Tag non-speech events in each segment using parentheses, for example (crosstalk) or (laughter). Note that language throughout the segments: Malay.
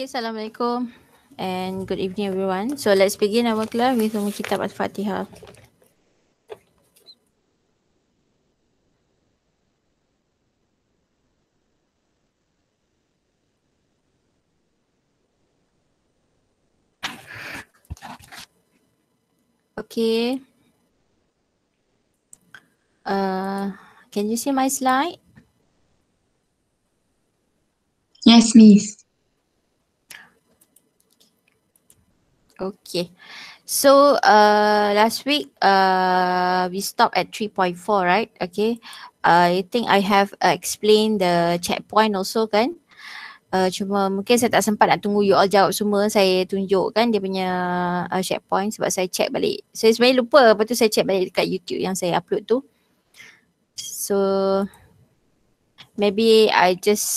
Okay, Assalamualaikum and good evening everyone. So let's begin our class with Umi Kitab Al-Fatihah. Okay. Uh, can you see my slide? Yes, miss. Okay. So uh, last week uh, we stopped at 3.4, right? Okay. Uh, I think I have explained the checkpoint also kan. Uh, cuma mungkin saya tak sempat nak tunggu you all jawab semua saya tunjuk kan dia punya uh, checkpoint sebab saya check balik. Saya sebenarnya lupa lepas tu saya check balik dekat YouTube yang saya upload tu. So maybe I just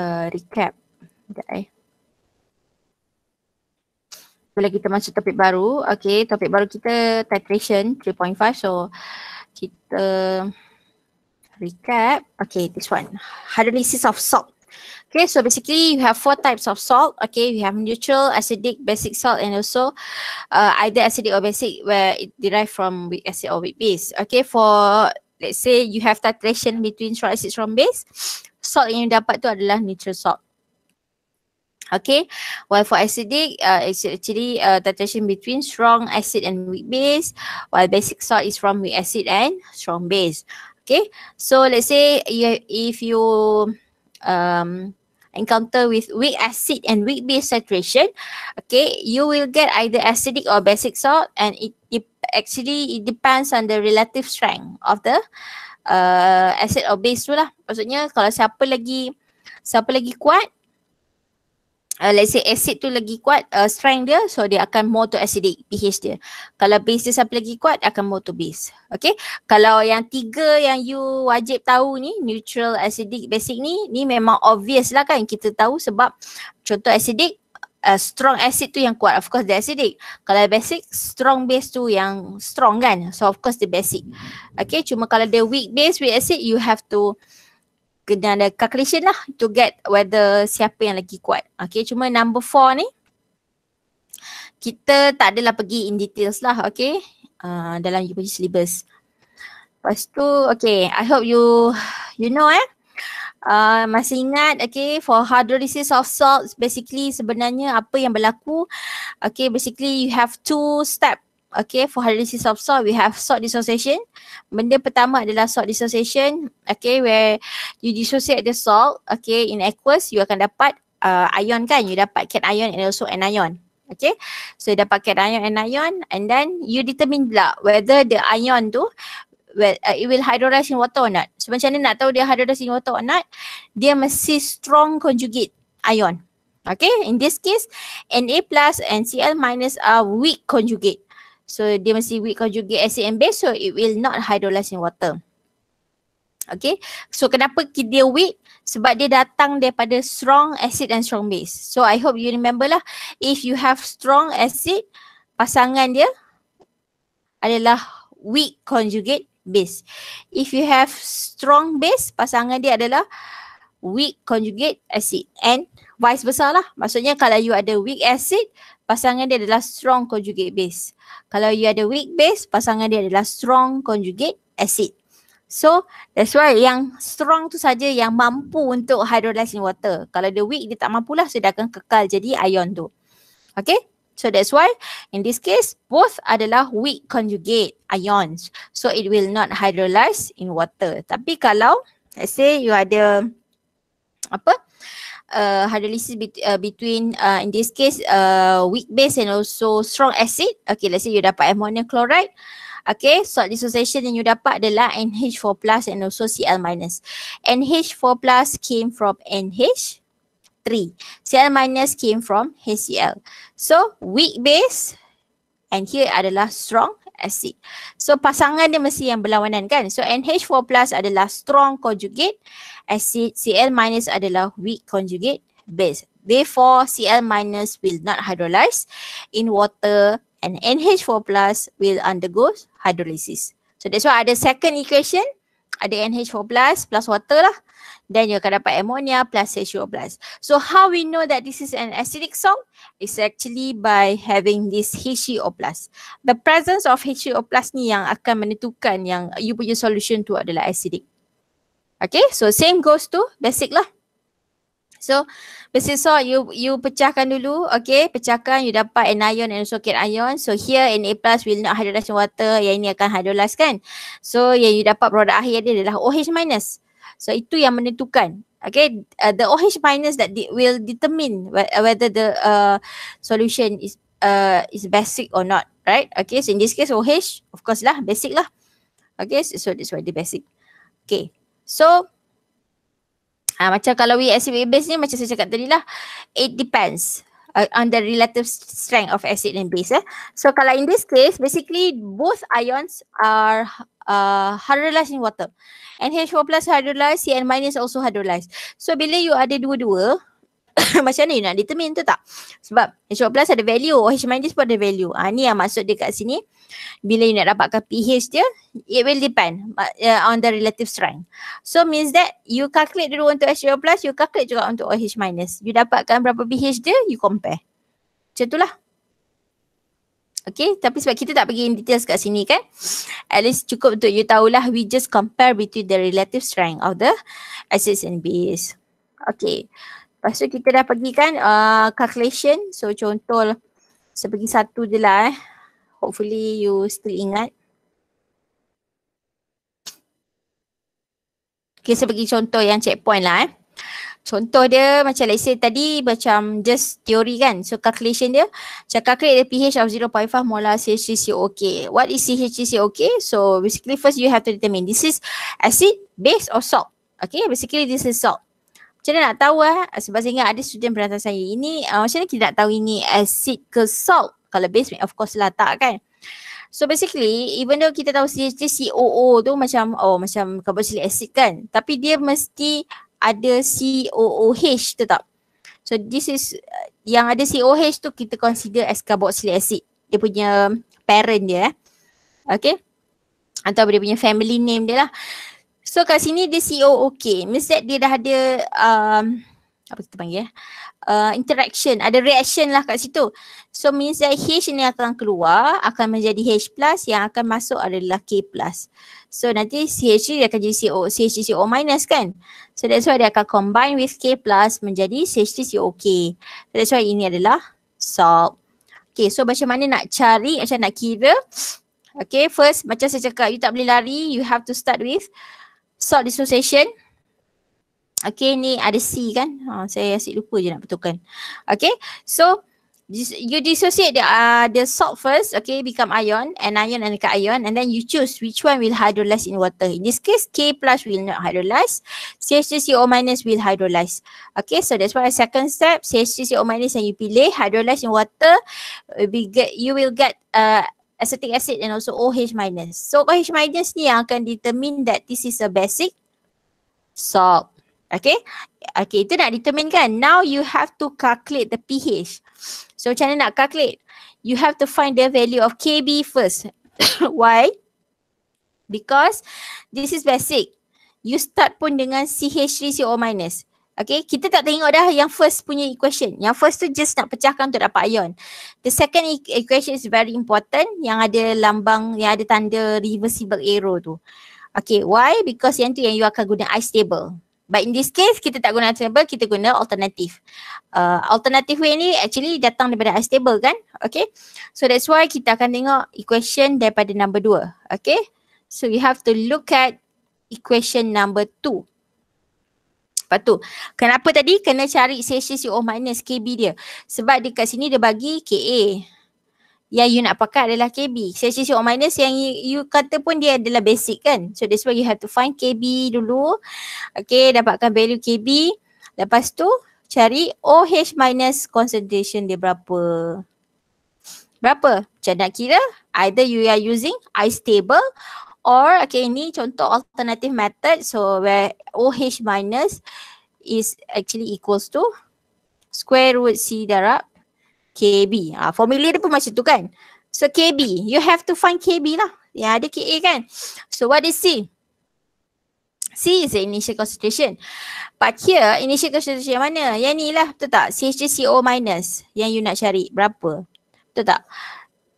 uh, recap. Sekejap eh. Bila kita masuk topik baru, okay, topik baru kita titration 3.5 so kita recap, okay this one, hydrolysis of salt. Okay, so basically you have four types of salt. Okay, we have neutral, acidic, basic salt and also uh, either acidic or basic where it derived from weak acid or weak base. Okay, for let's say you have titration between strong acid, strong base, salt yang you dapat tu adalah neutral salt. Okay, while for acidic, uh, it's actually a uh, digestion between strong acid and weak base, while basic salt is from weak acid and strong base. Okay, so let's say you, if you um, encounter with weak acid and weak base saturation, okay, you will get either acidic or basic salt, and it, it actually it depends on the relative strength of the uh, acid or base tu lah. Maksudnya kalau siapa lagi siapa lagi kuat, uh, let's say acid tu lagi kuat uh, strength dia so dia akan more to acidic pH dia. Kalau base dia lagi kuat akan more to base. Okay. Kalau yang tiga yang you wajib tahu ni neutral acidic basic ni ni memang obvious lah kan kita tahu sebab contoh acidic Uh, strong acid tu yang kuat. Of course dia acidic. Kalau basic, strong base tu yang strong kan. So of course dia basic. Okay, cuma kalau dia weak base weak acid, you have to kena ada calculation lah to get whether siapa yang lagi kuat. Okay, cuma number four ni kita tak adalah pergi in details lah okay uh, dalam you punya syllabus. Lepas tu okay, I hope you you know eh. Uh, masih ingat okay for hydrolysis of salts basically sebenarnya apa yang berlaku okay basically you have two step Okay, for hydrolysis of salt, we have salt dissociation. Benda pertama adalah salt dissociation. Okay, where you dissociate the salt, okay, in aqueous, you akan dapat uh, ion kan? You dapat cation and also anion. Okay, so you dapat cation and anion and then you determine pula whether the ion tu well, uh, it will hydrolyze in water or not. So macam mana nak tahu dia hydrolyze in water or not? Dia mesti strong conjugate ion. Okay, in this case, Na plus and Cl minus are weak conjugate. So dia mesti weak conjugate acid and base so it will not hydrolyze in water. Okay. So kenapa dia weak? Sebab dia datang daripada strong acid and strong base. So I hope you remember lah. If you have strong acid, pasangan dia adalah weak conjugate base. If you have strong base, pasangan dia adalah weak conjugate acid and vice versa lah. Maksudnya kalau you ada weak acid, pasangan dia adalah strong conjugate base. Kalau you ada weak base, pasangan dia adalah strong conjugate acid. So that's why yang strong tu saja yang mampu untuk hydrolyze in water. Kalau dia weak, dia tak lah, so dia akan kekal jadi ion tu. Okay? So that's why in this case both adalah weak conjugate ions. So it will not hydrolyze in water. Tapi kalau let's say you ada apa? Uh, uh, hard bet- uh, between uh, in this case uh, weak base and also strong acid. Okay, let's say you dapat ammonium chloride. Okay, so dissociation yang you dapat adalah NH4 plus and also Cl minus. NH4 plus came from NH3. Cl minus came from HCl. So, weak base and here adalah strong acid. So pasangan dia mesti yang berlawanan kan. So NH4 plus adalah strong conjugate acid, Cl minus adalah weak conjugate base. Therefore Cl minus will not hydrolyze in water and NH4 plus will undergo hydrolysis. So that's why ada second equation ada NH4 plus plus water lah then you akan dapat ammonia plus H2O plus. So how we know that this is an acidic song? It's actually by having this H2O plus. The presence of H2O plus ni yang akan menentukan yang you punya solution tu adalah acidic. Okay, so same goes to basic lah. So basic salt you you pecahkan dulu, okay? Pecahkan you dapat anion and also ion. So here Na plus will not hydrolyze water, yang ini akan hydrolyze kan? So yang you dapat produk akhir dia adalah OH minus. So itu yang menentukan. Okay, uh, the OH minus that will determine wh- whether the uh, solution is uh, is basic or not, right? Okay, so in this case OH, of course lah, basic lah. Okay, so, so that's why the basic. Okay, so uh, macam kalau we acid base ni macam saya cakap tadi lah, it depends. Uh, on the relative strength of acid and base. Eh? So kalau in this case, basically both ions are uh, hydrolyzed in water. NH4 plus hydrolyzed, CN minus also hydrolyzed. So bila you ada dua-dua, (coughs) macam mana you nak determine tu tak? Sebab NH4+ plus ada value, OH minus pun ada value. Ha, ni yang maksud dekat sini. Bila you nak dapatkan pH dia, it will depend uh, on the relative strength. So means that you calculate dulu untuk NH4+, plus, you calculate juga untuk OH minus. You dapatkan berapa pH dia, you compare. Macam itulah. Okay, tapi sebab kita tak pergi in details kat sini kan. At least cukup untuk you tahulah we just compare between the relative strength of the assets and base. Okay, lepas tu kita dah pergi kan uh, calculation. So contoh sebagai satu je lah eh. Hopefully you still ingat. Okay, sebagai contoh yang checkpoint lah eh. Contoh dia macam let's say tadi macam just teori kan. So calculation dia macam calculate the pH of 0.5 molar CHCCOK. What is CHCCOK? So basically first you have to determine this is acid, base or salt. Okay basically this is salt. Macam mana nak tahu eh? Ah, sebab saya ada student beratang saya ini uh, macam mana kita nak tahu ini acid ke salt? Kalau base of course lah tak kan. So basically even though kita tahu CHCCOO tu macam oh macam carboxylic acid kan. Tapi dia mesti ada COOH tu tak. So this is uh, yang ada COOH tu kita consider as carboxylic acid. Dia punya parent dia eh. Okay. Atau dia punya family name dia lah. So kat sini dia COOK. Means dia dah ada um, apa kita panggil eh. Uh, uh, interaction, ada reaction lah kat situ. So means that H ni akan keluar, akan menjadi H plus, yang akan masuk adalah K plus. So nanti CH3 dia akan jadi CO, CH3CO minus kan. So that's why dia akan combine with K plus menjadi CH3COK. So that's why ini adalah salt. Okay so macam mana nak cari, macam nak kira. Okay first macam saya cakap you tak boleh lari, you have to start with salt dissociation. Okay ni ada C kan. Ha, saya asyik lupa je nak betulkan. Okay so you dissociate the, uh, the salt first okay become ion and ion and ke ion and then you choose which one will hydrolyze in water. In this case K plus will not hydrolyze. CH2CO minus will hydrolyze. Okay so that's why second step CH2CO minus and you pilih hydrolyze in water be get, you will get uh, acetic acid and also OH minus. So OH minus ni yang akan determine that this is a basic salt. Okay. Okay, itu nak determine kan. Now you have to calculate the pH. So macam mana nak calculate? You have to find the value of KB first. (coughs) Why? Because this is basic. You start pun dengan CH3CO minus. Okay, kita tak tengok dah yang first punya equation. Yang first tu just nak pecahkan untuk dapat ion. The second e- equation is very important yang ada lambang, yang ada tanda reversible arrow tu. Okay, why? Because yang tu yang you akan guna ice table. But in this case, kita tak guna unstable, kita guna alternatif. Uh, alternatif way ni actually datang daripada unstable kan? Okay. So that's why kita akan tengok equation daripada number 2. Okay. So we have to look at equation number 2. Lepas tu, kenapa tadi kena cari CCO minus KB dia? Sebab dekat sini dia bagi KA yang you nak pakai adalah KB. Sesi-sesi on minus yang you, you kata pun dia adalah basic kan. So that's why you have to find KB dulu. Okay dapatkan value KB. Lepas tu cari OH minus concentration dia berapa. Berapa? Macam nak kira either you are using ice table, or okay ini contoh alternative method so where OH minus is actually equals to square root C darab KB. Ah, formula dia pun macam tu kan. So KB, you have to find KB lah. Ya, ada KA kan. So what is C? C is the initial concentration. But here, initial concentration mana? Yang ni lah, betul tak? CHCO minus yang you nak cari berapa? Betul tak?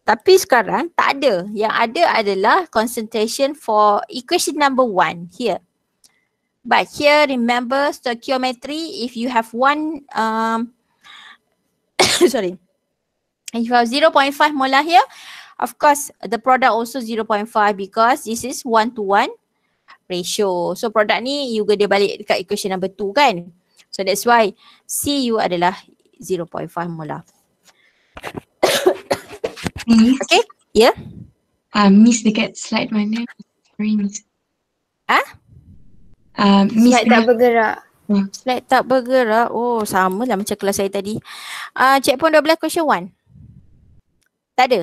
Tapi sekarang tak ada. Yang ada adalah concentration for equation number one here. But here remember stoichiometry if you have one um, (coughs) sorry If you have 0.5 molar here, of course the product also 0.5 because this is 1 to 1 ratio. So product ni you dia balik dekat equation number 2 kan. So that's why Cu adalah 0.5 molar. Okay, Yeah. Ya? Uh, miss dekat slide mana? Miss. Ah? Uh, miss slide tak bergerak. Hmm. Slide tak bergerak. Oh, sama lah macam kelas saya tadi. Uh, Checkpoint 12 question 1. Tak ada?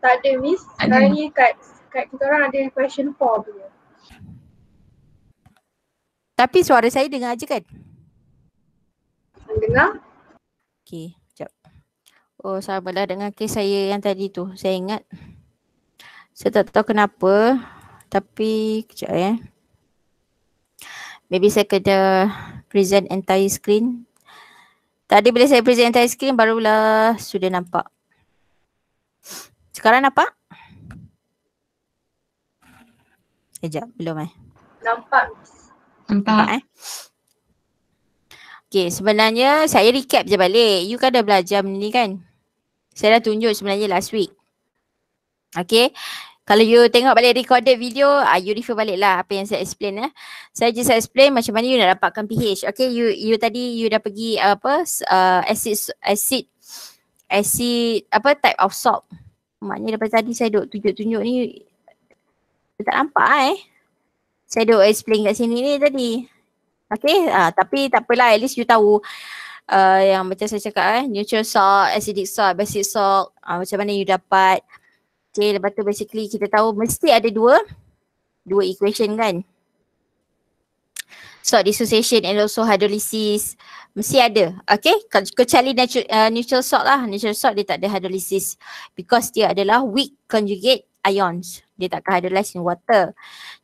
Tak ada Miss. Sekarang ni kat, kat kita orang ada question 4 punya. Tapi suara saya dengar je kan? Dengar. Okay. Oh samalah dengan kes saya yang tadi tu. Saya ingat. Saya tak tahu kenapa. Tapi kejap ya. Eh. Maybe saya kena present entire screen. Tadi bila saya present entire screen barulah sudah nampak. Sekarang apa? Sekejap, belum eh. Nampak. Nampak, nampak eh. Okay sebenarnya saya recap je balik. You kan dah belajar benda ni kan? Saya dah tunjuk sebenarnya last week. Okay kalau you tengok balik recorded video, uh, you review balik lah apa yang saya explain eh. Saya just explain macam mana you nak dapatkan pH. Okay, you you tadi you dah pergi uh, apa, uh, acid, acid, acid, apa type of salt. Maknanya daripada tadi saya duk tunjuk-tunjuk ni, saya tak nampak eh. Saya duk explain kat sini ni tadi. Okay, uh, tapi tak apalah at least you tahu. Uh, yang macam saya cakap eh, neutral salt, acidic salt, basic salt, uh, macam mana you dapat. Okay, lepas tu basically kita tahu mesti ada dua dua equation kan. So dissociation and also hydrolysis mesti ada. Okay, kecuali natu- uh, neutral salt lah. Neutral salt dia tak ada hydrolysis because dia adalah weak conjugate ions. Dia tak hydrolyze in water.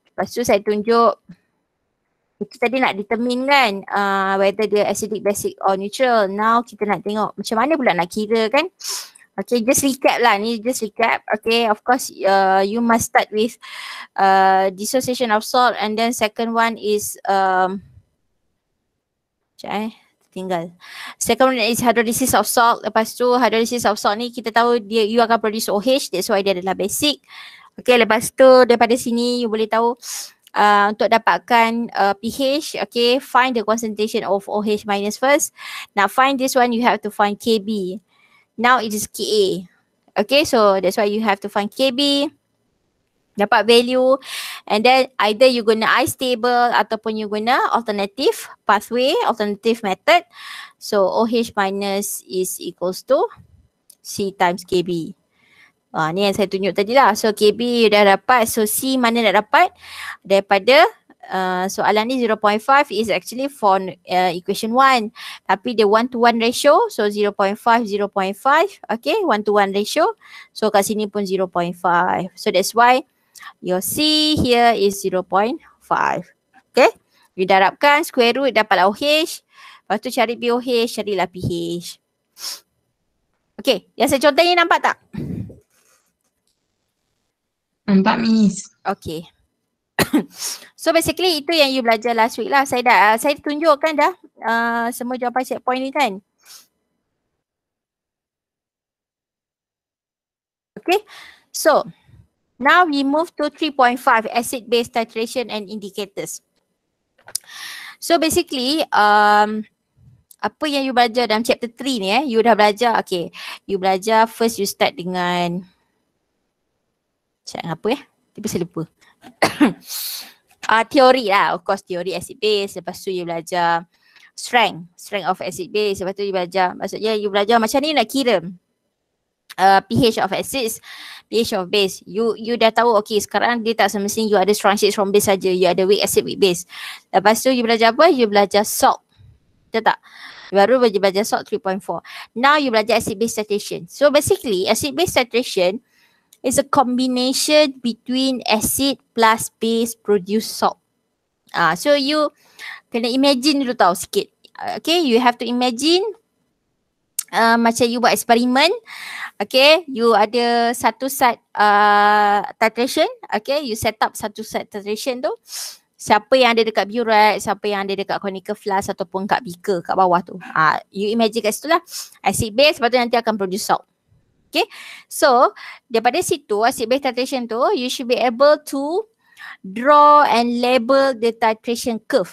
Lepas tu saya tunjuk itu tadi nak determine kan uh, whether dia acidic, basic or neutral. Now kita nak tengok macam mana pula nak kira kan. Okay, just recap lah. Ni just recap. Okay, of course, uh, you must start with uh, dissociation of salt and then second one is um, Sekejap eh, tinggal. Second one is hydrolysis of salt. Lepas tu, hydrolysis of salt ni kita tahu dia you akan produce OH. That's why dia adalah basic. Okay, lepas tu daripada sini you boleh tahu Uh, untuk dapatkan uh, pH, okay, find the concentration of OH minus first. Now find this one, you have to find KB now it is KA. Okay, so that's why you have to find KB. Dapat value. And then either you guna I-stable ataupun you guna alternative pathway, alternative method. So OH minus is equals to C times KB. Ha, ah, ni yang saya tunjuk tadi lah. So KB you dah dapat. So C mana nak dapat? Daripada Uh, soalan ni 0.5 is actually for uh, equation 1 tapi dia 1 to 1 ratio so 0.5 0.5 okay 1 to 1 ratio so kat sini pun 0.5 so that's why your C here is 0.5 okay you darabkan square root dapatlah OH lepas tu cari BOH carilah PH okay yang saya contoh ni nampak tak? Nampak Miss. Okay. (coughs) so basically itu yang you belajar last week lah. Saya dah, uh, saya tunjukkan dah uh, semua jawapan checkpoint ni kan. Okay. So, now we move to 3.5 acid base titration and indicators. So basically, um, apa yang you belajar dalam chapter 3 ni eh, you dah belajar, okay. You belajar first you start dengan, check apa eh, tiba-tiba saya lupa uh, (coughs) teori lah, of course teori acid base, lepas tu you belajar strength, strength of acid base, lepas tu you belajar, maksudnya you belajar macam ni nak kira uh, pH of acids, pH of base. You you dah tahu okay sekarang dia tak semestinya you ada strong acid strong base saja, you ada weak acid weak base. Lepas tu you belajar apa? You belajar salt. Betul tak? Baru belajar, salt 3.4. Now you belajar acid base saturation. So basically acid base saturation It's a combination between acid plus base produce salt. Ah, uh, so you kena imagine dulu tau sikit. Ah, okay, you have to imagine uh, macam you buat eksperimen. Okay, you ada satu set uh, ah, titration. Okay, you set up satu set titration tu. Siapa yang ada dekat burette, siapa yang ada dekat conical flask ataupun kat beaker kat bawah tu. Ah, uh, you imagine kat situ lah. Acid base, lepas tu nanti akan produce salt. Okay. So, daripada situ, asid base titration tu, you should be able to draw and label the titration curve.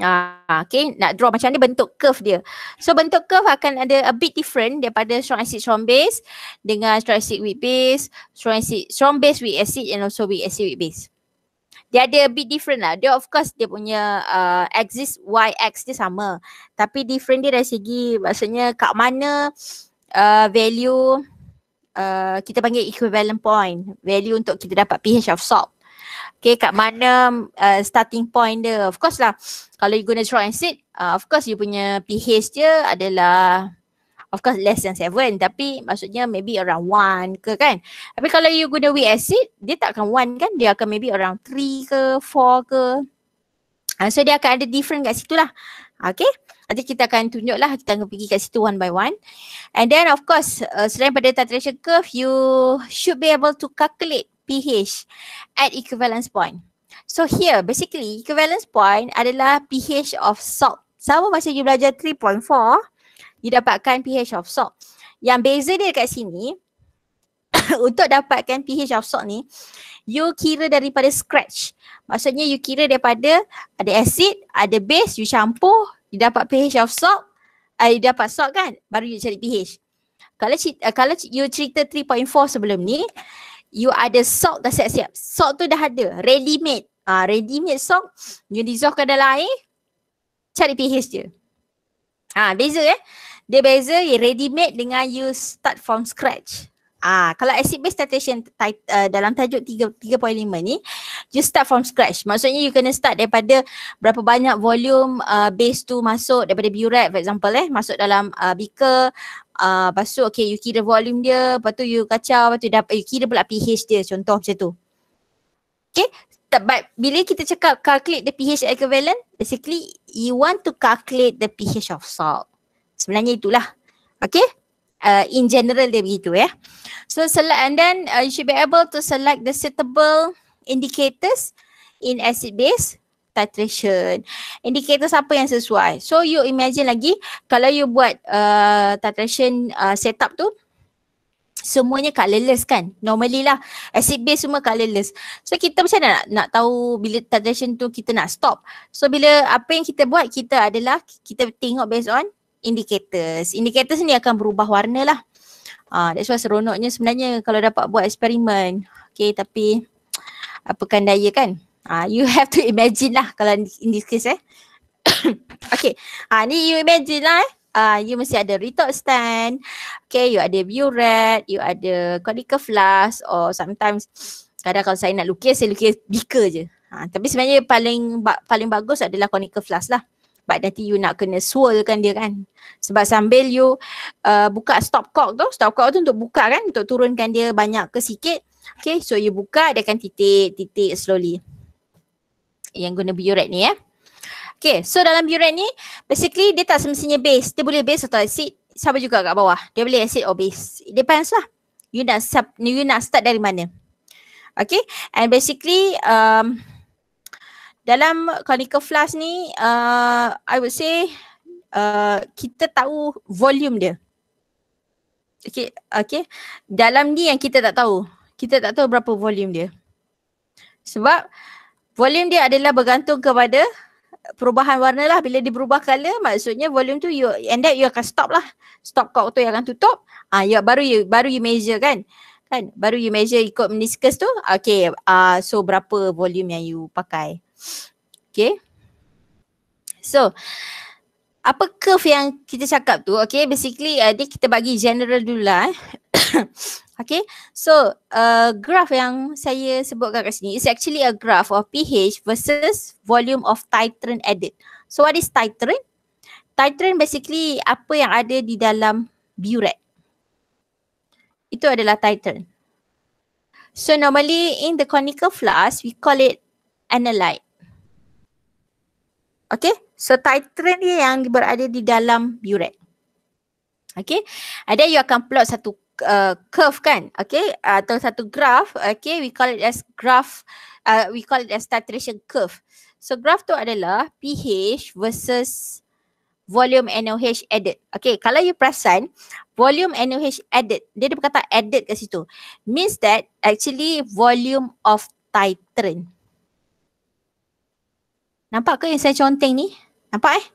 Ah, okay, nak draw macam ni bentuk curve dia. So bentuk curve akan ada a bit different daripada strong acid strong base dengan strong acid weak base, strong acid strong base weak acid and also weak acid weak base. Dia ada a bit different lah. Dia of course dia punya uh, axis y x dia sama. Tapi different dia dari segi maksudnya kat mana uh, uh, value uh, kita panggil equivalent point value untuk kita dapat pH of salt Okay kat mana uh, starting point dia of course lah kalau you guna strong acid uh, of course you punya pH dia adalah of course less than seven tapi maksudnya maybe around one ke kan tapi kalau you guna weak acid dia tak akan one kan dia akan maybe around three ke four ke uh, so dia akan ada different kat situ lah okay Nanti kita akan tunjuk lah kita akan pergi kat situ one by one. And then of course uh, selain pada titration curve you should be able to calculate pH at equivalence point. So here basically equivalence point adalah pH of salt. Sama macam you belajar 3.4 you dapatkan pH of salt. Yang beza dia kat sini (coughs) untuk dapatkan pH of salt ni you kira daripada scratch. Maksudnya you kira daripada ada acid, ada base, you campur, you dapat pH of salt, uh, you dapat salt kan, baru you cari pH. Kalau uh, kalau you cerita 3.4 sebelum ni, you ada salt dah siap-siap. Salt tu dah ada, ready made. Ah ready made salt, you dissolvekan dalam air, cari pH dia. Ah uh, beza eh. Dia beza ready made dengan you start from scratch. Ah, kalau acid base titration uh, dalam tajuk 3.5 ni you start from scratch. Maksudnya you kena start daripada berapa banyak volume uh, base tu masuk daripada burette for example eh masuk dalam uh, beaker uh, tu okay you kira volume dia lepas tu you kacau lepas tu dapat, you kira pula pH dia contoh macam tu. Okay But bila kita cakap calculate the pH equivalent, basically you want to calculate the pH of salt. Sebenarnya itulah. Okay? uh, in general dia begitu ya. So select and then uh, you should be able to select the suitable indicators in acid base titration. Indicators apa yang sesuai. So you imagine lagi kalau you buat uh, titration uh, setup tu semuanya colorless kan. Normally lah acid base semua colorless. So kita macam mana nak, nak tahu bila titration tu kita nak stop. So bila apa yang kita buat kita adalah kita tengok based on indicators. Indicators ni akan berubah warna lah. Uh, that's why seronoknya sebenarnya kalau dapat buat eksperimen. Okay tapi apakan daya kan? Uh, you (laughs) have to imagine lah kalau in this case eh. (coughs) okay. Uh, ni you imagine lah eh. Uh, you mesti ada retort stand. Okay you ada burette. You ada conical flask or sometimes kadang kalau saya nak lukis saya lukis beaker je. Uh, tapi sebenarnya paling ba- paling bagus adalah conical flask lah cepat nanti you nak kena swirlkan dia kan. Sebab sambil you uh, buka stop cock tu, stop cock tu untuk buka kan, untuk turunkan dia banyak ke sikit. Okay, so you buka dia akan titik-titik slowly. Yang guna biuret ni ya. Eh. Okay, so dalam biuret ni, basically dia tak semestinya base. Dia boleh base atau acid. Sama juga kat bawah. Dia boleh acid or base. Depends lah. You nak, sub, you nak start dari mana. Okay, and basically um, dalam Konika Flask ni uh, I would say uh, kita tahu volume dia. Okay, okay. Dalam ni yang kita tak tahu. Kita tak tahu berapa volume dia. Sebab volume dia adalah bergantung kepada perubahan warna lah. Bila dia berubah color maksudnya volume tu you end up you akan stop lah. Stop kau tu yang akan tutup. Ah, uh, you, baru you, baru you measure kan. Kan? Baru you measure ikut meniscus tu. Okay. Uh, so berapa volume yang you pakai. Okay. So, apa curve yang kita cakap tu? Okay, basically uh, dia kita bagi general dulu lah. Eh. (coughs) okay, so uh, graph yang saya sebutkan kat sini is actually a graph of pH versus volume of titration added. So, what is titration? Titration basically apa yang ada di dalam buret. Itu adalah titration. So, normally in the conical flask, we call it analyte. Okay. So titrin dia yang berada di dalam buret. Okay. And then you akan plot satu uh, curve kan. Okay. Uh, atau satu graph. Okay. We call it as graph. Uh, we call it as titration curve. So graph tu adalah pH versus volume NOH added. Okay, kalau you perasan, volume NOH added. Dia ada kata added kat situ. Means that actually volume of titrant. Nampak ke yang saya conteng ni? Nampak eh?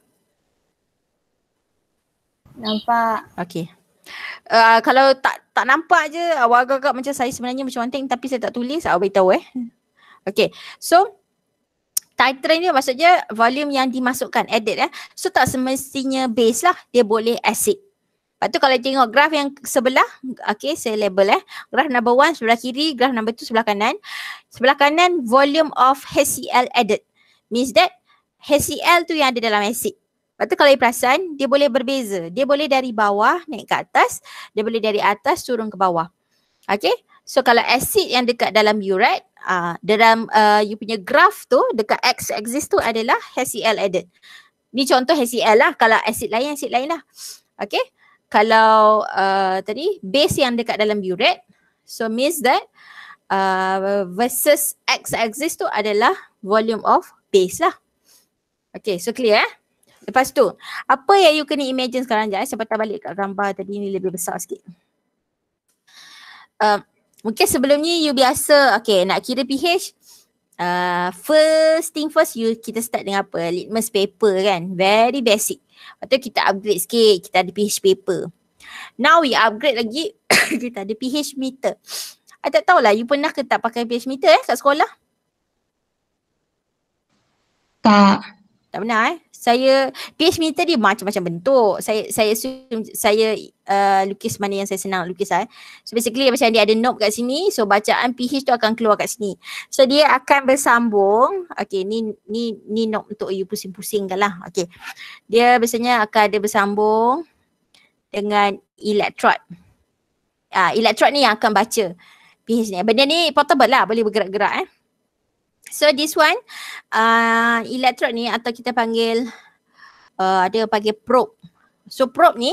Nampak. Okey. Uh, kalau tak tak nampak je awak agak-agak macam saya sebenarnya macam conteng tapi saya tak tulis awak beritahu eh. Okey. So Titrain ni maksudnya volume yang dimasukkan, added eh. So tak semestinya base lah, dia boleh acid. Lepas tu kalau tengok graf yang sebelah, okay saya label eh. Graf number one sebelah kiri, graf number two sebelah kanan. Sebelah kanan volume of HCl added means that HCl tu yang ada dalam asid. Lepas tu kalau you perasan, dia boleh berbeza. Dia boleh dari bawah naik ke atas, dia boleh dari atas turun ke bawah. Okay? So kalau asid yang dekat dalam uret, uh, ah, dalam uh, you punya graf tu, dekat x-axis tu adalah HCl added. Ni contoh HCl lah. Kalau asid lain, asid lain lah. Okay? Kalau uh, tadi, base yang dekat dalam uret, so means that uh, versus x-axis tu adalah volume of Base lah. Okay so clear eh. Lepas tu apa yang you kena imagine sekarang je eh. Saya patah balik kat gambar tadi ni lebih besar sikit. Um, mungkin sebelum ni you biasa okay nak kira pH uh, first thing first you kita start dengan apa litmus paper kan very basic lepas tu kita upgrade sikit kita ada pH paper now we upgrade lagi (coughs) kita ada pH meter I tak tahulah you pernah ke tak pakai pH meter eh kat sekolah tak. Tak benar. eh? Saya pH meter dia macam-macam bentuk. Saya saya assume, saya uh, lukis mana yang saya senang lukis eh. So basically macam dia ada knob kat sini. So bacaan pH tu akan keluar kat sini. So dia akan bersambung. Okay ni ni ni knob untuk you pusing-pusing kan lah. Okay. Dia biasanya akan ada bersambung dengan elektrod. Ah, uh, elektrod ni yang akan baca pH ni. Benda ni portable lah. Boleh bergerak-gerak eh. So this one uh, elektrod ni atau kita panggil uh, ada panggil probe. So probe ni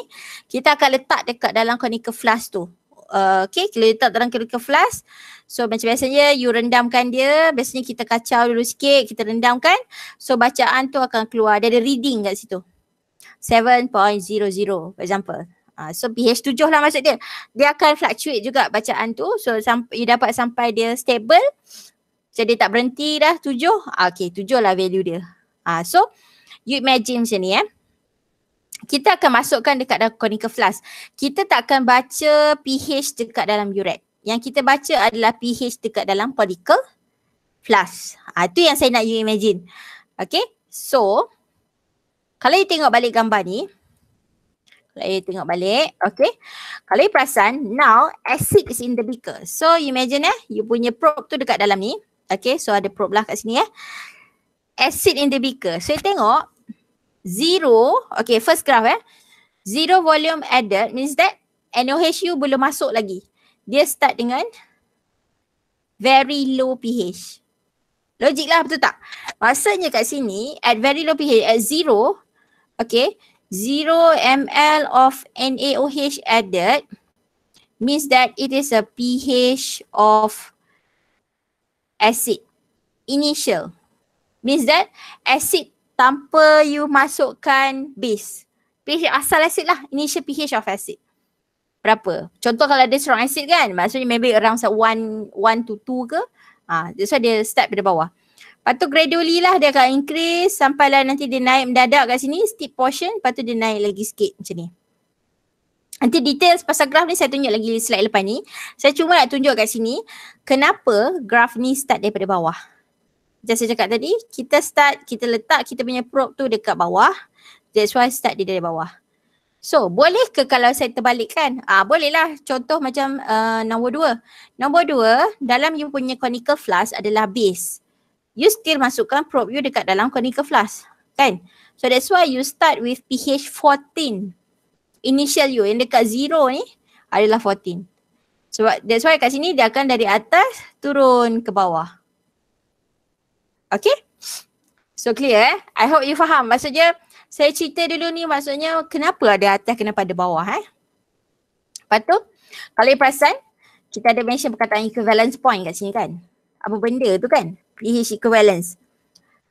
kita akan letak dekat dalam conical flask tu. Uh, okay, kita letak dalam conical flask. So macam biasanya you rendamkan dia. Biasanya kita kacau dulu sikit, kita rendamkan. So bacaan tu akan keluar. Dia ada reading kat situ. 7.00 for example. Uh, so pH tujuh lah maksud dia. Dia akan fluctuate juga bacaan tu. So sampai you dapat sampai dia stable. Macam dia tak berhenti dah tujuh. Ah, okay tujuh lah value dia. Ah, so you imagine macam ni eh. Kita akan masukkan dekat dalam conical flask. Kita tak akan baca pH dekat dalam uret. Yang kita baca adalah pH dekat dalam follicle flask. Ah, itu yang saya nak you imagine. Okay. So kalau you tengok balik gambar ni. Kalau you tengok balik. Okay. Kalau you perasan now acid is in the beaker. So you imagine eh you punya probe tu dekat dalam ni. Okay, so ada probe lah kat sini eh. Acid in the beaker. So, you tengok. Zero. Okay, first graph eh. Zero volume added means that you belum masuk lagi. Dia start dengan very low pH. Logik lah betul tak? Maksudnya kat sini at very low pH, at zero, okay, zero ml of NaOH added means that it is a pH of 0.5 acid initial means that acid tanpa you masukkan base pH asal acid lah initial pH of acid berapa contoh kalau ada strong acid kan maksudnya maybe around 1 1 to 2 ke ha, that's why dia step dari bawah Lepas tu gradually lah dia akan increase sampai lah nanti dia naik mendadak kat sini steep portion lepas tu dia naik lagi sikit macam ni Nanti detail pasal graf ni saya tunjuk lagi slide lepas ni. Saya cuma nak tunjuk kat sini kenapa graf ni start daripada bawah. Macam saya cakap tadi, kita start, kita letak kita punya probe tu dekat bawah. That's why start dia dari bawah. So boleh ke kalau saya terbalikkan? Ah bolehlah. Contoh macam uh, nombor dua. Nombor dua dalam you punya conical flask adalah base. You still masukkan probe you dekat dalam conical flask. Kan? So that's why you start with pH 14 initial you yang dekat zero ni adalah 14. Sebab so, that's why kat sini dia akan dari atas turun ke bawah. Okay? So clear eh? I hope you faham. Maksudnya saya cerita dulu ni maksudnya kenapa ada atas kenapa ada bawah eh? Lepas tu kalau perasan kita ada mention perkataan equivalence point kat sini kan? Apa benda tu kan? pH equivalence.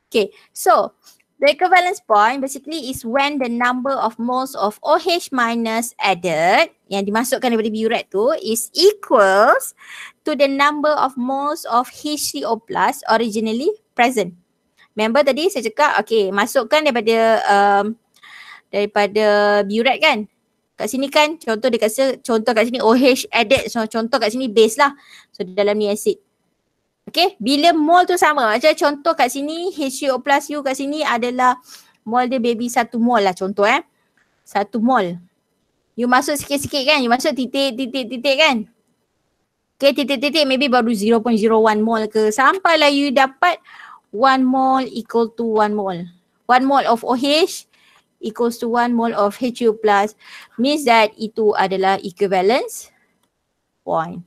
Okay, so The equivalence point basically is when the number of moles of OH minus added yang dimasukkan daripada buret tu is equals to the number of moles of HCO plus originally present. Remember tadi saya cakap okay masukkan daripada um, daripada buret kan. Kat sini kan contoh dekat contoh kat sini OH added so contoh kat sini base lah. So dalam ni acid. Okay, bila mole tu sama. Macam contoh kat sini, HCO plus U kat sini adalah mole dia baby satu mole lah contoh eh. Satu mole. You masuk sikit-sikit kan? You masuk titik-titik-titik kan? Okay, titik-titik maybe baru 0.01 mol ke. Sampailah you dapat 1 mol equal to 1 mol. 1 mol of OH equals to 1 mol of HCO plus means that itu adalah equivalence point.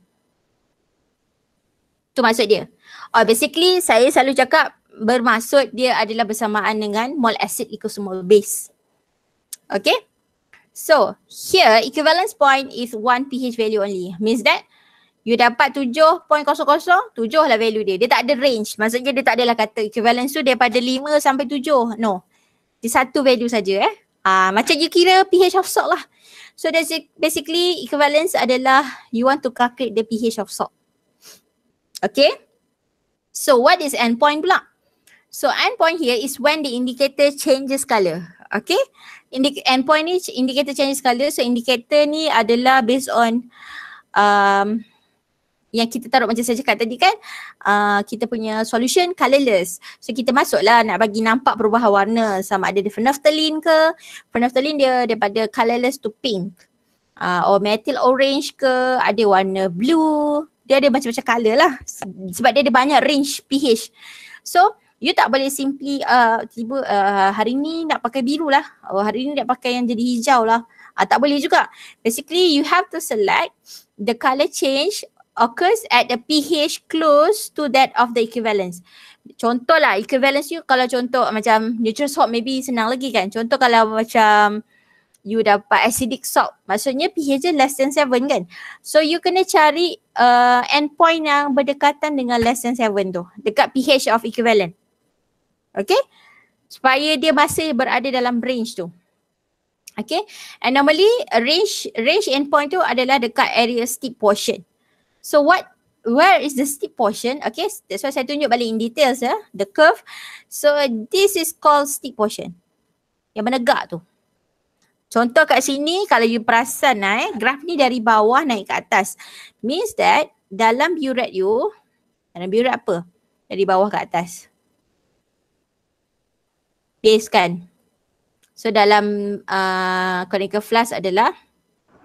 Tu maksud dia. Oh, basically saya selalu cakap bermaksud dia adalah bersamaan dengan mole acid equals mole base. Okay. So here equivalence point is one pH value only. Means that you dapat 7.00, 7 lah value dia. Dia tak ada range. Maksudnya dia tak adalah kata equivalence tu daripada 5 sampai 7. No. Dia satu value saja eh. Ah, uh, macam you kira pH of salt lah. So that's basically equivalence adalah you want to calculate the pH of salt. Okay. So what is endpoint pula? So endpoint here is when the indicator changes colour. Okay. Indic endpoint ni indicator changes colour. So indicator ni adalah based on um, yang kita taruh macam saya cakap tadi kan uh, kita punya solution colourless. So kita masuklah nak bagi nampak perubahan warna sama ada dia phenolphthalein ke. Phenolphthalein dia daripada colourless to pink. Uh, or metal orange ke, ada warna blue, dia ada macam-macam color lah sebab dia ada banyak range pH so you tak boleh simply uh, tiba uh, hari ni nak pakai biru lah oh, hari ni nak pakai yang jadi hijau lah uh, tak boleh juga basically you have to select the colour change occurs at the pH close to that of the equivalence contoh lah equivalence you kalau contoh macam neutral salt maybe senang lagi kan contoh kalau macam you dapat acidic salt. Maksudnya pH dia less than 7 kan. So you kena cari uh, end yang berdekatan dengan less than 7 tu. Dekat pH of equivalent. Okay. Supaya dia masih berada dalam range tu. Okay. And normally range range endpoint tu adalah dekat area steep portion. So what where is the steep portion? Okay. That's why saya tunjuk balik in details ya. Eh? The curve. So this is called steep portion. Yang menegak tu. Contoh kat sini kalau you perasan lah eh, graf ni dari bawah naik ke atas. Means that dalam buret you, dalam buret apa? Dari bawah ke atas. Base kan? So dalam uh, conical flux adalah?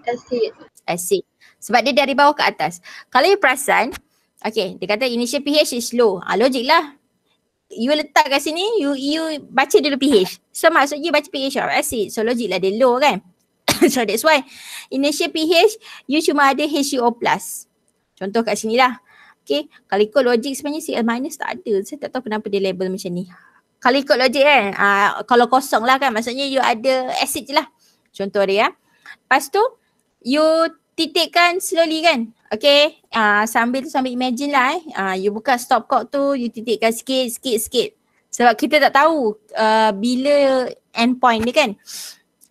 Acid. Acid. Sebab dia dari bawah ke atas. Kalau you perasan, okay dia kata initial pH is low. Ha, logik lah you letak kat sini you you baca dulu pH. So maksudnya baca pH of lah. acid. So logik lah dia low kan. (coughs) so that's why initial pH you cuma ada HCO plus. Contoh kat sini lah. Okay. Kalau ikut logik sebenarnya Cl minus tak ada. Saya tak tahu kenapa dia label macam ni. Kalau ikut logik kan. Uh, kalau kosong lah kan. Maksudnya you ada acid je lah. Contoh dia ya. Lepas tu you titikkan slowly kan. Okay, uh, sambil tu sambil imagine lah eh. Uh, you buka stop cock tu, you titikkan sikit, sikit, sikit. Sebab kita tak tahu uh, bila end point dia kan.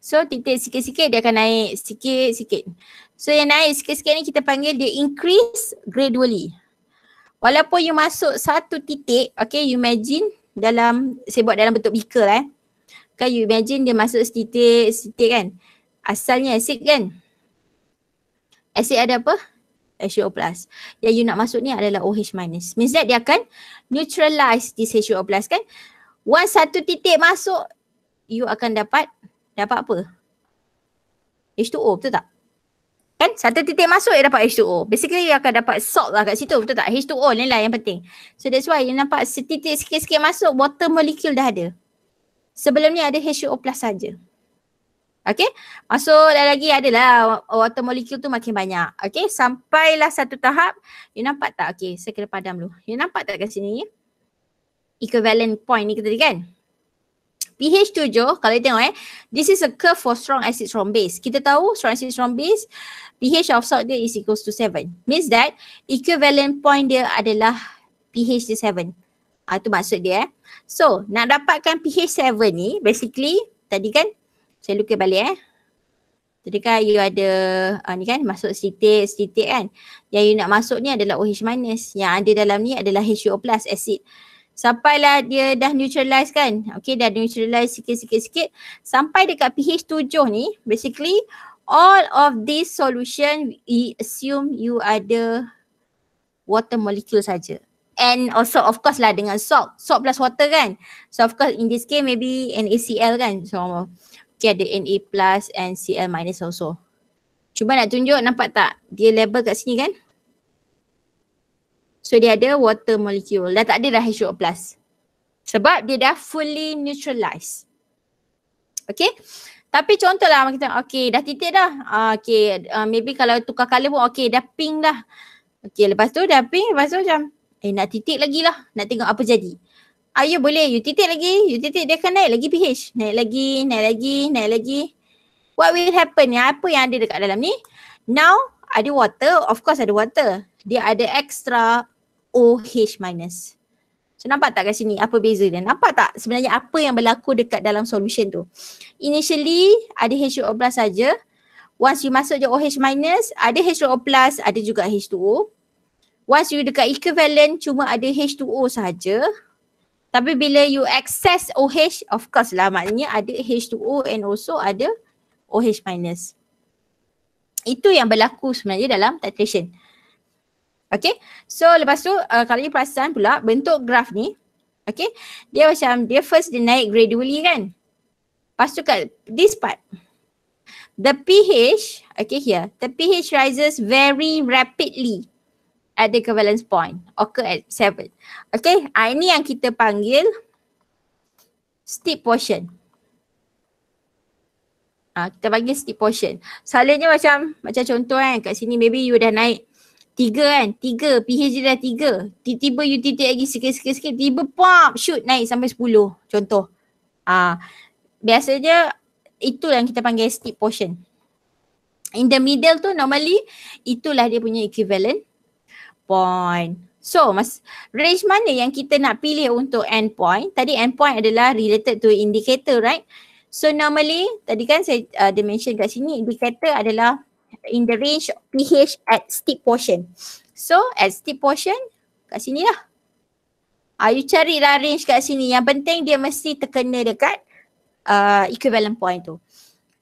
So titik sikit-sikit dia akan naik sikit-sikit. So yang naik sikit-sikit ni kita panggil dia increase gradually. Walaupun you masuk satu titik, okay you imagine dalam, saya buat dalam bentuk beaker eh. Kan you imagine dia masuk titik-titik kan. Asalnya asid kan. Asid ada apa? H2O plus. Yang you nak masuk ni adalah OH minus. Means that dia akan neutralize this H2O plus kan. Once satu titik masuk, you akan dapat, dapat apa? H2O betul tak? Kan? Satu titik masuk, you dapat H2O. Basically, you akan dapat salt lah kat situ betul tak? H2O ni lah yang penting. So that's why you nampak setitik sikit-sikit masuk, water molecule dah ada. Sebelum ni ada H2O plus saja. Okay. Masuk dah lagi adalah water molecule tu makin banyak. Okay. Sampailah satu tahap. You nampak tak? Okay. Saya kena padam dulu. You nampak tak kat sini? Equivalent point ni kita tadi kan? pH 7 kalau tengok eh this is a curve for strong acid strong base kita tahu strong acid strong base pH of salt dia is equals to 7 means that equivalent point dia adalah pH dia 7 ah maksud dia eh so nak dapatkan pH 7 ni basically tadi kan saya lukis balik eh. Jadi kan you ada uh, ni kan masuk sedikit sedikit kan. Yang you nak masuk ni adalah OH minus. Yang ada dalam ni adalah h o plus acid. Sampailah dia dah neutralize kan. Okay dah neutralize sikit-sikit-sikit. Sampai dekat pH 7 ni basically all of this solution we assume you ada water molecule saja. And also of course lah dengan salt. Salt plus water kan. So of course in this case maybe an ACL kan. So Okay ada NA plus and CL minus also. Cuba nak tunjuk nampak tak dia label kat sini kan? So dia ada water molecule. Dah tak ada dah H2O plus. Sebab dia dah fully neutralized. Okay. Tapi contohlah kita okay dah titik dah. Uh, ah, okay uh, ah, maybe kalau tukar colour pun okay dah pink dah. Okay lepas tu dah pink lepas tu macam eh nak titik lagi lah. Nak tengok apa jadi. Ah, ya boleh. You titik lagi. You titik dia akan naik lagi pH. Naik lagi, naik lagi, naik lagi. What will happen ni? Apa yang ada dekat dalam ni? Now, ada water. Of course ada water. Dia ada extra OH minus. So nampak tak kat sini apa beza dia? Nampak tak sebenarnya apa yang berlaku dekat dalam solution tu? Initially ada H2O plus saja. Once you masuk je OH minus, ada H2O plus, ada juga H2O. Once you dekat equivalent cuma ada H2O saja. Tapi bila you access OH, of course lah maknanya ada H2O and also ada OH minus. Itu yang berlaku sebenarnya dalam titration. Okay, so lepas tu uh, kalau you perasan pula bentuk graf ni, okay, dia macam dia first dia naik gradually kan. Lepas tu kat this part, the pH, okay here, the pH rises very rapidly at the equivalence point occur at seven, Okay, ha, ini yang kita panggil steep portion. Ha, kita panggil steep portion. Salahnya macam macam contoh kan kat sini maybe you dah naik tiga kan, tiga, pH dia dah tiga. Tiba-tiba you titik lagi sikit-sikit-sikit, tiba pop, shoot naik sampai sepuluh contoh. Ah, ha, biasanya itu yang kita panggil steep portion. In the middle tu normally itulah dia punya equivalent endpoint. So mas range mana yang kita nak pilih untuk endpoint? Tadi endpoint adalah related to indicator, right? So normally tadi kan saya ada uh, mention kat sini indicator adalah in the range pH at steep portion. So at steep portion kat sini lah. Uh, you carilah range kat sini. Yang penting dia mesti terkena dekat uh, equivalent point tu.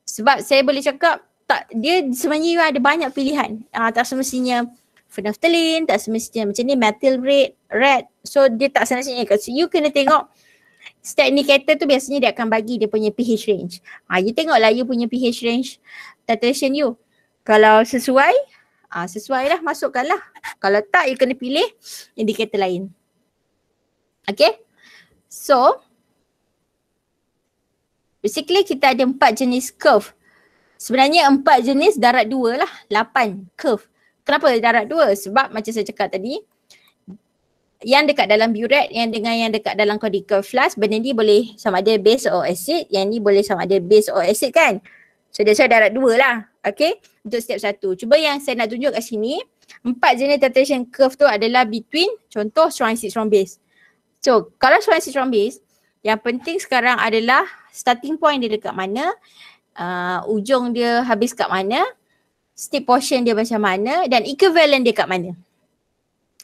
Sebab saya boleh cakap tak dia sebenarnya ada banyak pilihan. Uh, tak semestinya phenolphthalein, tak semestinya macam ni methyl red, red. So dia tak sana sini. So you kena tengok step indicator tu biasanya dia akan bagi dia punya pH range. Ha, you tengoklah you punya pH range titration you. Kalau sesuai, ah sesuai lah masukkanlah. Kalau tak you kena pilih indicator lain. Okay. So basically kita ada empat jenis curve. Sebenarnya empat jenis darat dua lah. Lapan curve. Kenapa darat dua? Sebab macam saya cakap tadi yang dekat dalam buret yang dengan yang dekat dalam cortical flask benda ni boleh sama ada base or acid yang ni boleh sama ada base or acid kan so that's why darat dua lah okay untuk setiap satu cuba yang saya nak tunjuk kat sini empat jenis titration curve tu adalah between contoh strong acid strong base so kalau strong acid strong base yang penting sekarang adalah starting point dia dekat mana uh, ujung dia habis kat mana state portion dia macam mana dan equivalent dia kat mana.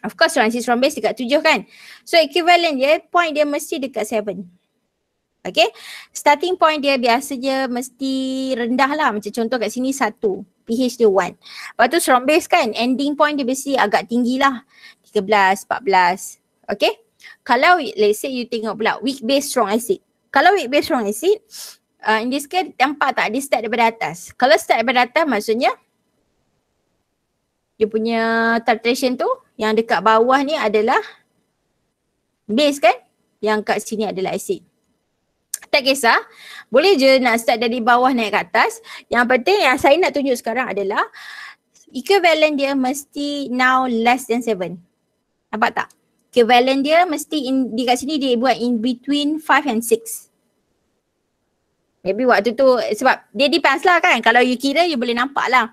Of course transit from base dekat tujuh kan. So equivalent dia point dia mesti dekat seven. Okay. Starting point dia biasanya mesti rendah lah. Macam contoh kat sini satu. pH dia one. Lepas tu strong base kan. Ending point dia mesti agak tinggi lah. 13, 14. Okay. Kalau let's say you tengok pula weak base strong acid. Kalau weak base strong acid, uh, in this case tempat tak ada start daripada atas. Kalau start daripada atas maksudnya dia punya titration tu yang dekat bawah ni adalah base kan yang kat sini adalah acid tak kisah boleh je nak start dari bawah naik ke atas yang penting yang saya nak tunjuk sekarang adalah equivalent dia mesti now less than seven. nampak tak equivalent dia mesti in, di kat sini dia buat in between five and six. Maybe waktu tu sebab dia depends lah kan kalau you kira you boleh nampak lah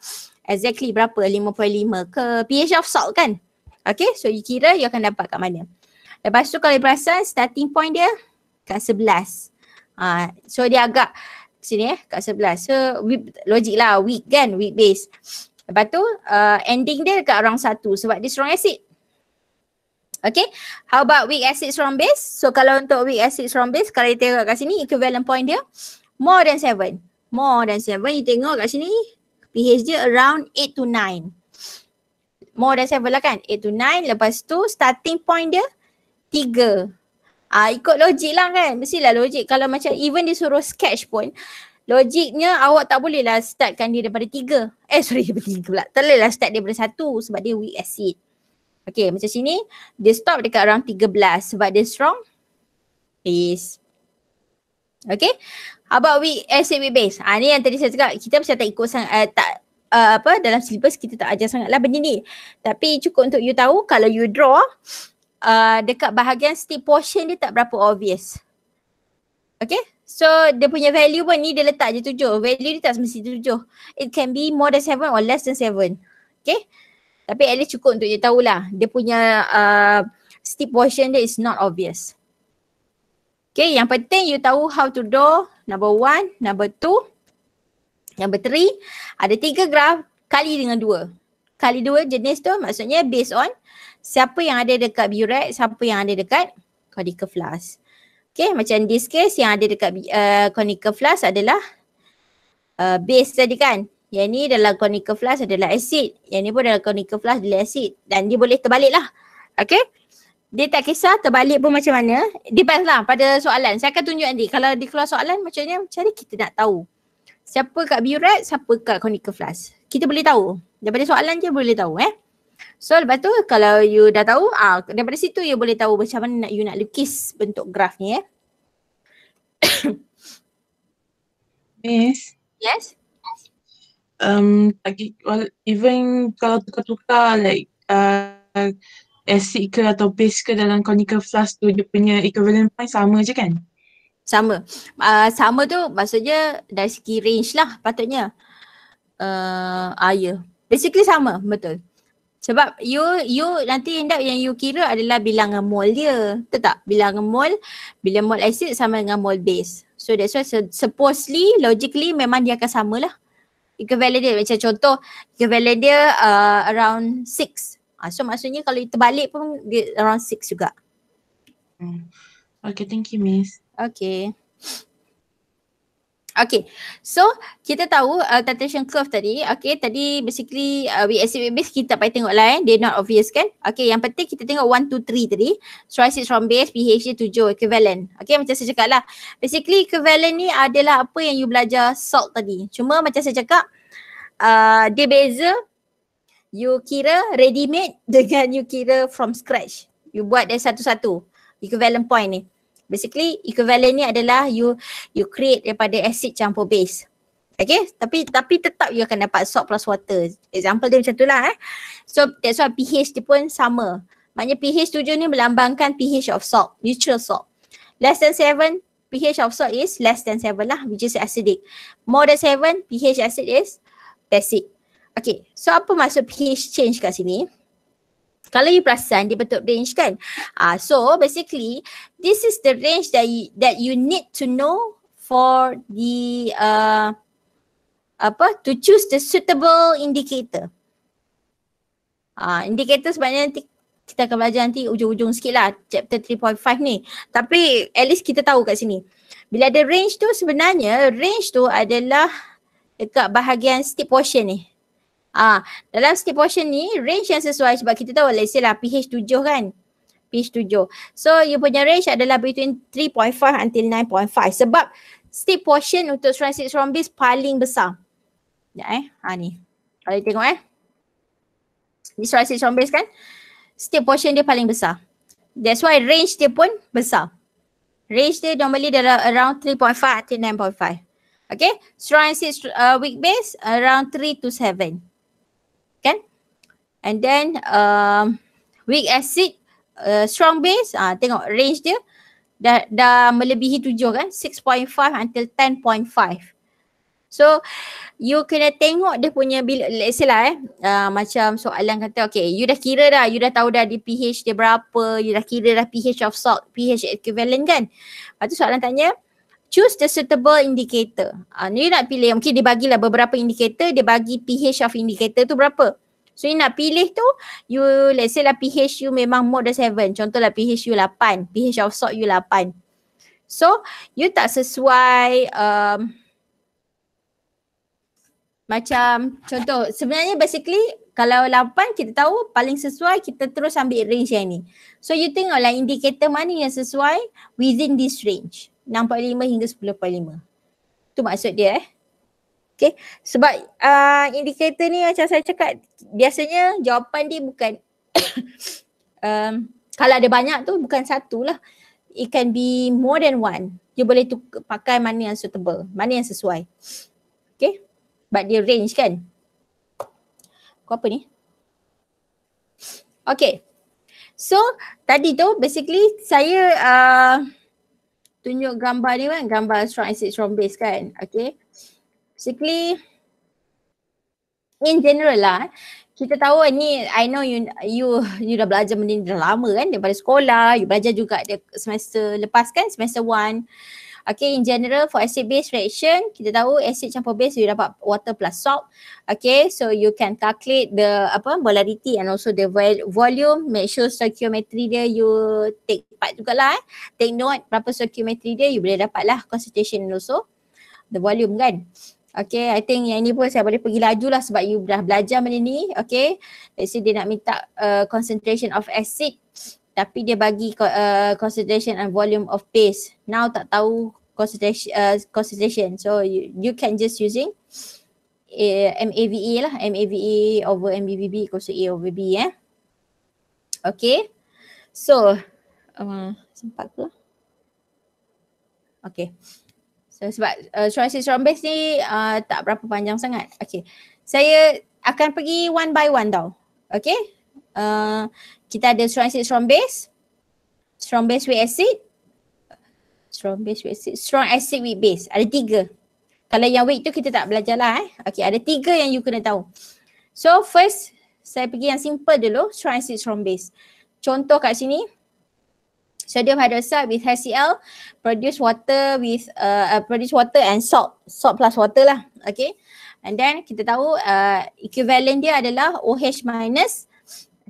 exactly berapa 5.5 ke pH of salt kan. Okay so you kira you akan dapat kat mana. Lepas tu kalau perasan starting point dia kat 11. Uh, ah, so dia agak sini eh kat 11. So logik lah weak kan weak base. Lepas tu uh, ending dia dekat orang satu sebab dia strong acid. Okay, how about weak acid strong base? So kalau untuk weak acid strong base, kalau dia tengok kat sini equivalent point dia more than seven, More than seven. you tengok kat sini pH dia around 8 to 9. More than 7 lah kan? 8 to 9. Lepas tu starting point dia 3. Ah uh, ikut logik lah kan? Mestilah logik. Kalau macam even dia suruh sketch pun, logiknya awak tak bolehlah startkan dia daripada 3. Eh sorry (laughs) daripada 3 pula. Tak boleh lah start daripada 1 sebab dia weak acid. Okay macam sini dia stop dekat around 13 sebab dia strong Peace. Okay about we as we base. Ah ni yang tadi saya cakap kita macam tak ikut sangat uh, eh, tak uh, apa dalam syllabus kita tak ajar sangatlah benda ni. Tapi cukup untuk you tahu kalau you draw uh, dekat bahagian stick portion dia tak berapa obvious. Okay? So dia punya value pun ni dia letak je tujuh. Value dia tak mesti tujuh. It can be more than seven or less than seven. Okay? Tapi at least cukup untuk you tahulah dia punya uh, ah, steep portion dia is not obvious. Okay yang penting you tahu how to draw number one, number two, number three. Ada tiga graf kali dengan dua. Kali dua jenis tu maksudnya based on siapa yang ada dekat buret, siapa yang ada dekat conical flask. Okay macam this case yang ada dekat uh, eh, conical flask adalah uh, base tadi kan. Yang ni dalam conical flask adalah acid. Yang ni pun dalam conical flask adalah acid. Dan dia boleh terbalik lah. Okay dia tak kisah terbalik pun macam mana depends lah pada soalan saya akan tunjuk nanti kalau dia keluar soalan macam ni macam ni kita nak tahu siapa kat biurat siapa kat conical flask kita boleh tahu daripada soalan je boleh tahu eh so lepas tu kalau you dah tahu ah daripada situ you boleh tahu macam mana you nak lukis bentuk graf ni eh (coughs) Miss Yes um, lagi, even kalau tukar-tukar like uh, asid ke atau base ke dalam conical flask tu dia punya equivalent point sama je kan? Sama. Uh, sama tu maksudnya dari segi range lah patutnya. Uh, ah, ya. Yeah. Basically sama betul. Sebab you you nanti end up yang you kira adalah bilangan mol dia. Betul tak? Bilangan mol, bilangan mol acid sama dengan mol base. So that's why supposedly, logically memang dia akan samalah. Equivalent dia macam contoh, equivalent dia uh, around Uh, so maksudnya kalau terbalik pun dia around 6 juga. Hmm. Okay, thank you miss. Okay. Okay, so kita tahu uh, titration curve tadi, okay tadi basically uh, we estimate base kita pakai tengok lah eh, dia not obvious kan. Okay yang penting kita tengok one, two, three tadi. Strisis from base, pH dia 7, equivalent. Okay macam saya cakap lah. Basically equivalent ni adalah apa yang you belajar salt tadi. Cuma macam saya cakap, uh, dia beza you kira ready made dengan you kira from scratch. You buat dari satu-satu. Equivalent point ni. Basically equivalent ni adalah you you create daripada acid campur base. Okay tapi tapi tetap you akan dapat salt plus water. Example dia macam tu lah eh. So that's why pH dia pun sama. Maknanya pH 7 ni melambangkan pH of salt, neutral salt. Less than 7, pH of salt is less than 7 lah which is acidic. More than 7, pH acid is basic. Okay, so apa maksud pH change kat sini? Kalau you perasan, dia bentuk range kan? Uh, so basically, this is the range that you, that you need to know for the uh, apa to choose the suitable indicator. Uh, indicator sebenarnya nanti kita akan belajar nanti ujung-ujung sikit lah chapter 3.5 ni. Tapi at least kita tahu kat sini. Bila ada range tu sebenarnya range tu adalah dekat bahagian steep portion ni. Ah, dalam setiap portion ni range yang sesuai sebab kita tahu let's say lah pH 7 kan. pH 7. So you punya range adalah between 3.5 until 9.5 sebab setiap portion untuk transit rhombus paling besar. Ya eh. Ha ni. Kalau you tengok eh. Ni transit rhombus kan. Setiap portion dia paling besar. That's why range dia pun besar. Range dia normally dalam around 3.5 until 9.5. Okay. Strong acid uh, weak base around 3 to 7 kan and then uh, weak acid uh, strong base ah uh, tengok range dia dah dah melebihi tujuh kan 6.5 until 10.5 so you kena tengok dia punya bila let's say lah eh uh, macam soalan kata okay you dah kira dah you dah tahu dah di pH dia berapa you dah kira dah pH of salt pH equivalent kan lepas tu soalan tanya choose the suitable indicator. Ah uh, ni nak pilih mungkin dia bagilah beberapa indicator, dia bagi pH of indicator tu berapa. So you nak pilih tu you let's say lah pH you memang more than 7. Contohlah pH you 8, pH of salt you 8. So you tak sesuai um, macam contoh sebenarnya basically kalau 8 kita tahu paling sesuai kita terus ambil range yang ni. So you tengoklah indikator mana yang sesuai within this range. 6.5 hingga 10.5. Tu maksud dia eh. Okay. Sebab uh, indikator ni macam saya cakap biasanya jawapan dia bukan (coughs) um, kalau ada banyak tu bukan satu lah. It can be more than one. Dia boleh tuk- pakai mana yang suitable, mana yang sesuai. Okay. But dia range kan. Kau apa ni? Okay. So tadi tu basically saya uh, tunjuk gambar ni kan, gambar strong acid, strong base kan. Okay. Basically, in general lah, kita tahu kan, ni, I know you, you you dah belajar benda ni dah lama kan, daripada sekolah, you belajar juga semester lepas kan, semester one. Okay in general for acid base reaction kita tahu acid campur base you dapat water plus salt. Okay so you can calculate the apa molarity and also the volume make sure stoichiometry dia you take part jugalah eh. Take note berapa stoichiometry dia you boleh lah concentration and also the volume kan. Okay, I think yang ini pun saya boleh pergi laju lah sebab you dah belajar benda ni. Okay, let's say dia nak minta uh, concentration of acid tapi dia bagi uh, concentration and volume of paste. Now tak tahu concentration, uh, concentration. so you, you can just using uh, eh, MAVE lah, MAVE over MBBB equals to A over B eh. Okay, so um, sempat ke? Okay, so sebab uh, choices from base ni uh, tak berapa panjang sangat. Okay, saya akan pergi one by one tau. Okay, uh, kita ada strong acid, strong base. Strong base with acid. Strong base with acid. Strong acid with base. Ada tiga. Kalau yang weak tu kita tak belajar lah eh. Okay, ada tiga yang you kena tahu. So first, saya pergi yang simple dulu. Strong acid, strong base. Contoh kat sini. Sodium hydroxide with HCl produce water with uh, uh, produce water and salt. Salt plus water lah. Okay. And then kita tahu uh, equivalent dia adalah OH minus uh,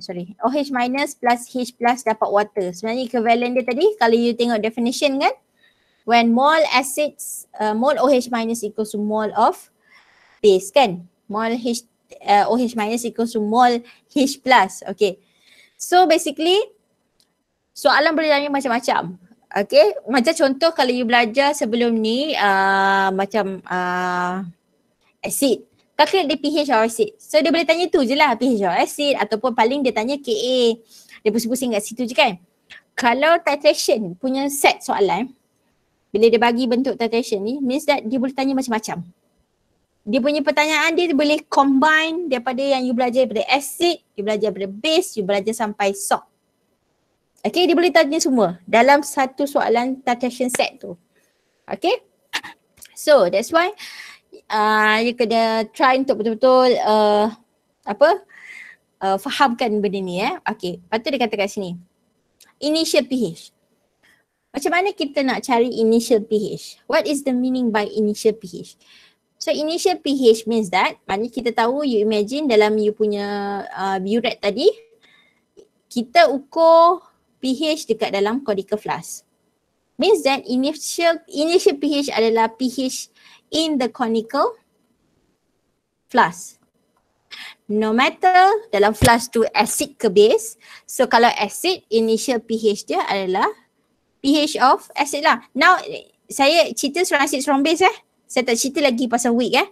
sorry OH minus plus H plus dapat water. Sebenarnya equivalent dia tadi kalau you tengok definition kan when mole acids uh, mole OH minus equals to mole of base kan mole H uh, OH minus equals to mole H plus okay so basically soalan boleh tanya macam-macam okay macam contoh kalau you belajar sebelum ni uh, macam uh, acid calculate dia pH or acid. So dia boleh tanya tu je lah pH or acid ataupun paling dia tanya KA. Dia pusing-pusing kat situ je kan. Kalau titration punya set soalan, bila dia bagi bentuk titration ni, means that dia boleh tanya macam-macam. Dia punya pertanyaan dia, boleh combine daripada yang you belajar daripada acid, you belajar daripada base, you belajar sampai salt. Okay, dia boleh tanya semua dalam satu soalan titration set tu. Okay, so that's why uh, you kena try untuk betul-betul uh, apa uh, fahamkan benda ni eh. Okay, lepas tu dia kata kat sini. Initial pH. Macam mana kita nak cari initial pH? What is the meaning by initial pH? So initial pH means that maknanya kita tahu you imagine dalam you punya uh, eh, burette tadi kita ukur pH dekat dalam cortical flask. Means that initial initial pH adalah pH in the conical flask. No matter dalam flask tu acid ke base. So kalau acid, initial pH dia adalah pH of acid lah. Now saya cerita strong acid, strong base eh. Saya tak cerita lagi pasal weak eh.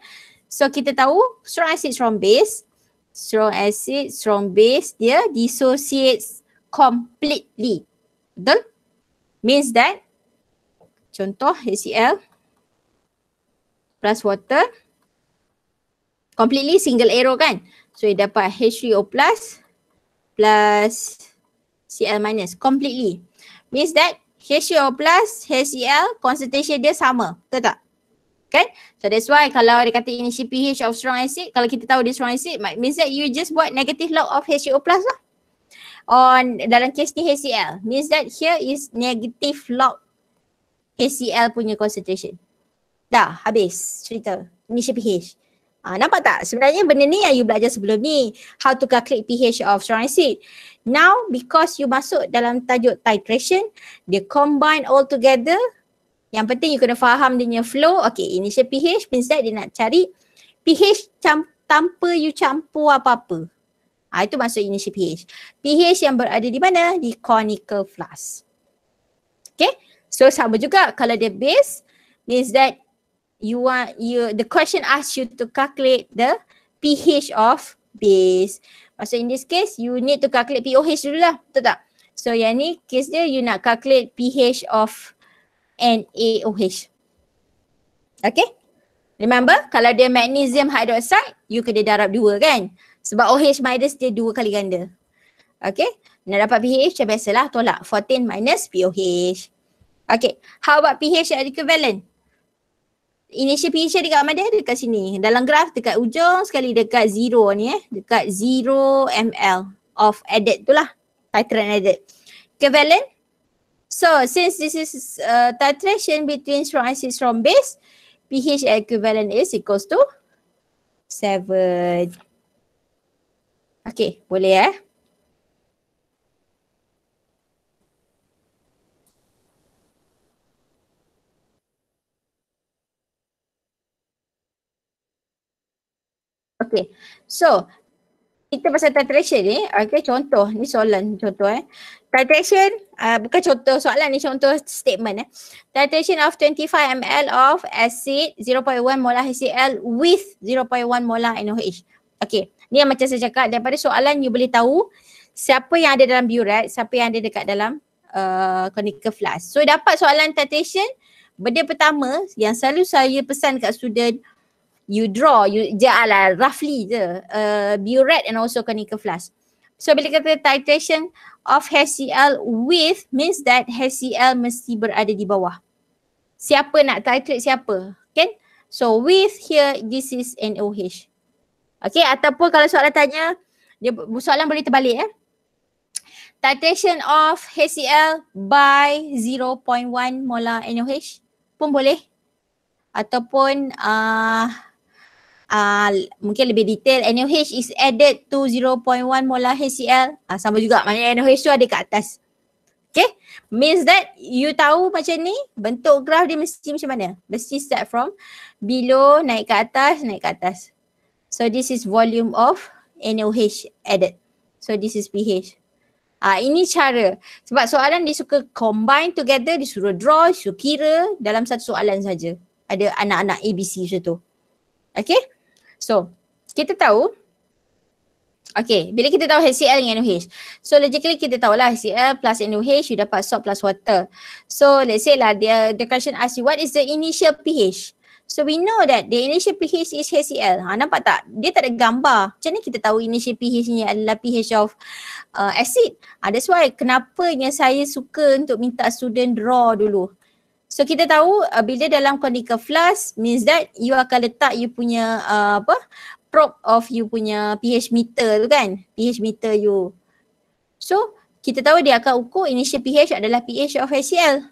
So kita tahu strong acid, strong base. Strong acid, strong base dia dissociates completely. Betul? Means that contoh HCl plus water completely single arrow kan so you dapat H3O plus plus Cl minus completely means that H2O plus HCl concentration dia sama betul tak kan so that's why kalau dia kata initial pH of strong acid kalau kita tahu dia strong acid means that you just buat negative log of H2O plus lah on dalam case ni HCl means that here is negative log HCl punya concentration Dah habis cerita. Ini PH. Uh, ah, nampak tak? Sebenarnya benda ni yang you belajar sebelum ni. How to calculate pH of strong acid. Now because you masuk dalam tajuk titration, they combine all together. Yang penting you kena faham dia punya flow. Okay initial pH means that dia nak cari pH tanpa you campur apa-apa. Ha, itu maksud initial pH. pH yang berada di mana? Di conical flask. Okay. So sama juga kalau dia base means that you want you the question asks you to calculate the pH of base. So in this case, you need to calculate pOH dulu lah, betul tak? So yang ni case dia, you nak calculate pH of NaOH. Okay? Remember, kalau dia magnesium hydroxide, you kena darab dua kan? Sebab OH minus dia dua kali ganda. Okay? Nak dapat pH macam ya biasalah, tolak. 14 minus pOH. Okay, how about pH yang equivalent? initial position dekat mana dekat sini dalam graf dekat ujung sekali dekat 0 ni eh dekat 0 ml of added tu lah titran added covalent so since this is uh, titration between strong acid strong base pH equivalent is equals to 7 okay boleh eh Okay. So, kita pasal titration ni, okay contoh ni soalan contoh eh. Titration, uh, bukan contoh soalan ni contoh statement eh. Titration of 25 ml of acid 0.1 molar HCl with 0.1 molar NOH. Okay, ni yang macam saya cakap daripada soalan you boleh tahu siapa yang ada dalam buret, siapa yang ada dekat dalam uh, conical flask. So dapat soalan titration, benda pertama yang selalu saya pesan kat student you draw you je alah roughly je uh, burette and also conical flask so bila kata titration of HCl with means that HCl mesti berada di bawah siapa nak titrate siapa kan so with here this is NOH okay ataupun kalau soalan tanya dia soalan boleh terbalik eh titration of HCl by 0.1 molar NOH pun boleh ataupun uh, Ah, mungkin lebih detail NOH is added to 0.1 molar HCl uh, ah, sama juga maknanya NOH tu ada kat atas. Okay means that you tahu macam ni bentuk graf dia mesti macam mana? Mesti start from below naik ke atas naik ke atas. So this is volume of NOH added. So this is pH. Ah uh, ini cara sebab soalan dia suka combine together dia suruh draw, suruh kira dalam satu soalan saja. Ada anak-anak ABC macam tu. Okay? So kita tahu Okay, bila kita tahu HCl dengan NOH. So logically kita tahu lah HCl plus NOH you dapat salt plus water. So let's say lah dia, the question ask you what is the initial pH? So we know that the initial pH is HCl. Ha, nampak tak? Dia tak ada gambar. Macam mana kita tahu initial pH ni adalah pH of uh, acid? Ha, that's why kenapa yang saya suka untuk minta student draw dulu. So kita tahu uh, bila dalam conical flask means that you akan letak you punya uh, apa probe of you punya pH meter tu kan pH meter you. So kita tahu dia akan ukur initial pH adalah pH of HCl.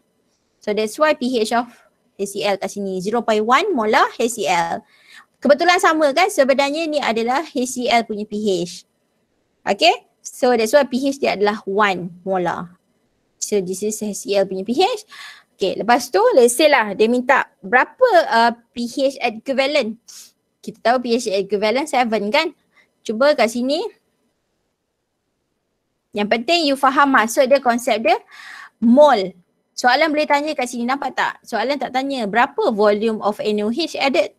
So that's why pH of HCl kat sini 0.1 mola HCl. Kebetulan sama kan sebenarnya ni adalah HCl punya pH. Okay so that's why pH dia adalah 1 mola. So this is HCl punya pH. Okay, lepas tu let's say lah dia minta berapa uh, pH equivalent. Kita tahu pH equivalent 7 kan. Cuba kat sini. Yang penting you faham maksud dia, konsep dia. Mole. Soalan boleh tanya kat sini nampak tak? Soalan tak tanya berapa volume of NOH added.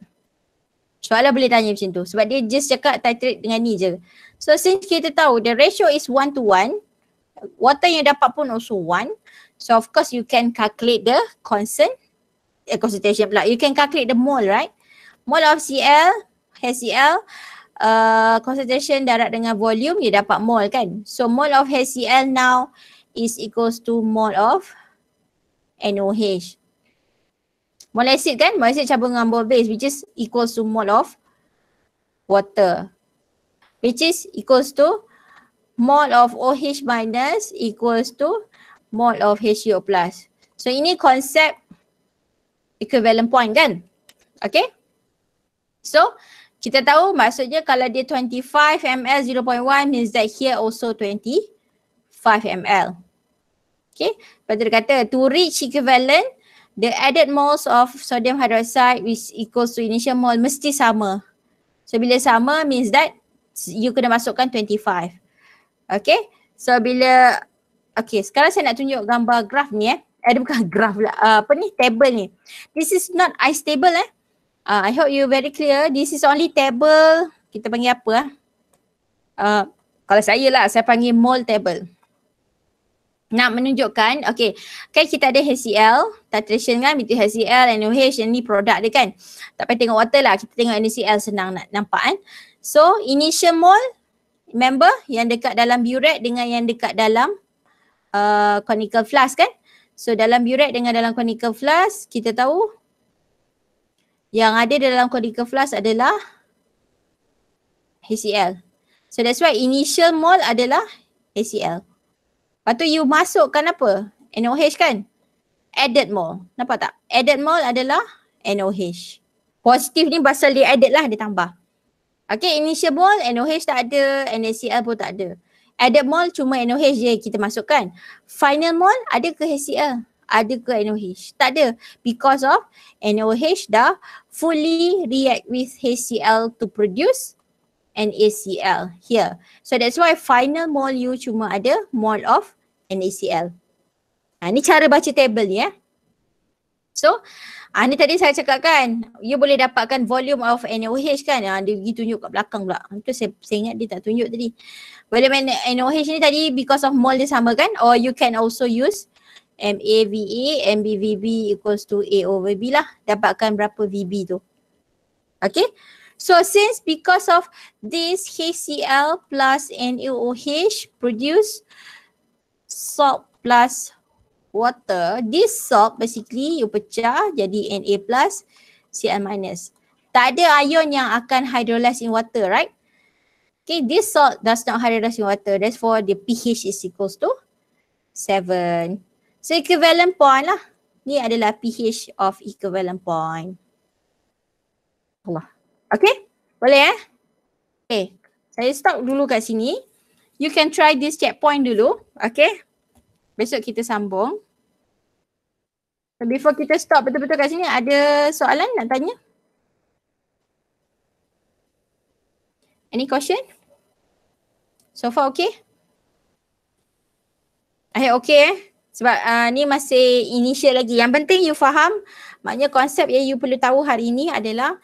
Soalan boleh tanya macam tu. Sebab dia just cakap titrate dengan ni je. So since kita tahu the ratio is one to one, Water yang dapat pun also one. So of course you can calculate the concern uh, concentration pula. You can calculate the mole right. Mole of Cl, HCl uh, concentration darat dengan volume you dapat mole kan. So mole of HCl now is equals to mole of NOH. Mole acid kan? Mole acid cabut dengan mole base which is equals to mole of water. Which is equals to mole of OH minus equals to mole of HCO e plus. So ini konsep equivalent point kan? Okay. So kita tahu maksudnya kalau dia 25 ml 0.1 means that here also 25 ml. Okay. Lepas tu dia kata to reach equivalent the added moles of sodium hydroxide which equals to initial mole mesti sama. So bila sama means that you kena masukkan 25. Okay. So bila Okay, sekarang saya nak tunjuk gambar graf ni eh. Eh, dia bukan graf lah. Uh, apa ni? Table ni. This is not ice table eh. Uh, I hope you very clear. This is only table. Kita panggil apa eh? Uh, kalau saya lah, saya panggil mole table. Nak menunjukkan, okay. Kan kita ada HCL, titration kan, between HCL, NOH, yang ni produk dia kan. Tak payah tengok water lah, kita tengok NCL senang nak nampak kan. So, initial mole, remember yang dekat dalam burette dengan yang dekat dalam uh, conical flask kan. So dalam buret dengan dalam conical flask kita tahu yang ada dalam conical flask adalah HCl. So that's why initial mole adalah HCl. Lepas tu you masukkan apa? NOH kan? Added mole. Nampak tak? Added mole adalah NOH. Positif ni pasal dia added lah dia tambah. Okay initial mole NOH tak ada, NaCl pun tak ada. Adapt Mall cuma NOH je kita masukkan. Final Mall ada ke HCl, Ada ke NOH? Tak ada. Because of NOH dah fully react with HCL to produce NACL here. So that's why final mall you cuma ada mall of NACL. Ha, ni cara baca table ni eh. So ah, ni tadi saya cakap kan you boleh dapatkan volume of NOH kan ah, dia pergi tunjuk kat belakang pula. Itu saya, saya ingat dia tak tunjuk tadi. Volume NOH ni tadi because of mole dia sama kan or you can also use MAVA MBVB equals to A over B lah dapatkan berapa VB tu. Okay so since because of this HCl plus NaOH produce salt plus water, this salt basically you pecah jadi Na plus Cl minus. Tak ada ion yang akan hydrolyze in water, right? Okay, this salt does not hydrolyze in water. That's for the pH is equals to 7. So equivalent point lah. Ni adalah pH of equivalent point. Allah. Okay, boleh eh? Okay, saya stop dulu kat sini. You can try this checkpoint dulu. Okay. Besok kita sambung. Before kita stop betul-betul kat sini ada soalan nak tanya? Any question? So far okay? Ayah okay eh? Sebab uh, ni masih initial lagi. Yang penting you faham maknanya konsep yang you perlu tahu hari ini adalah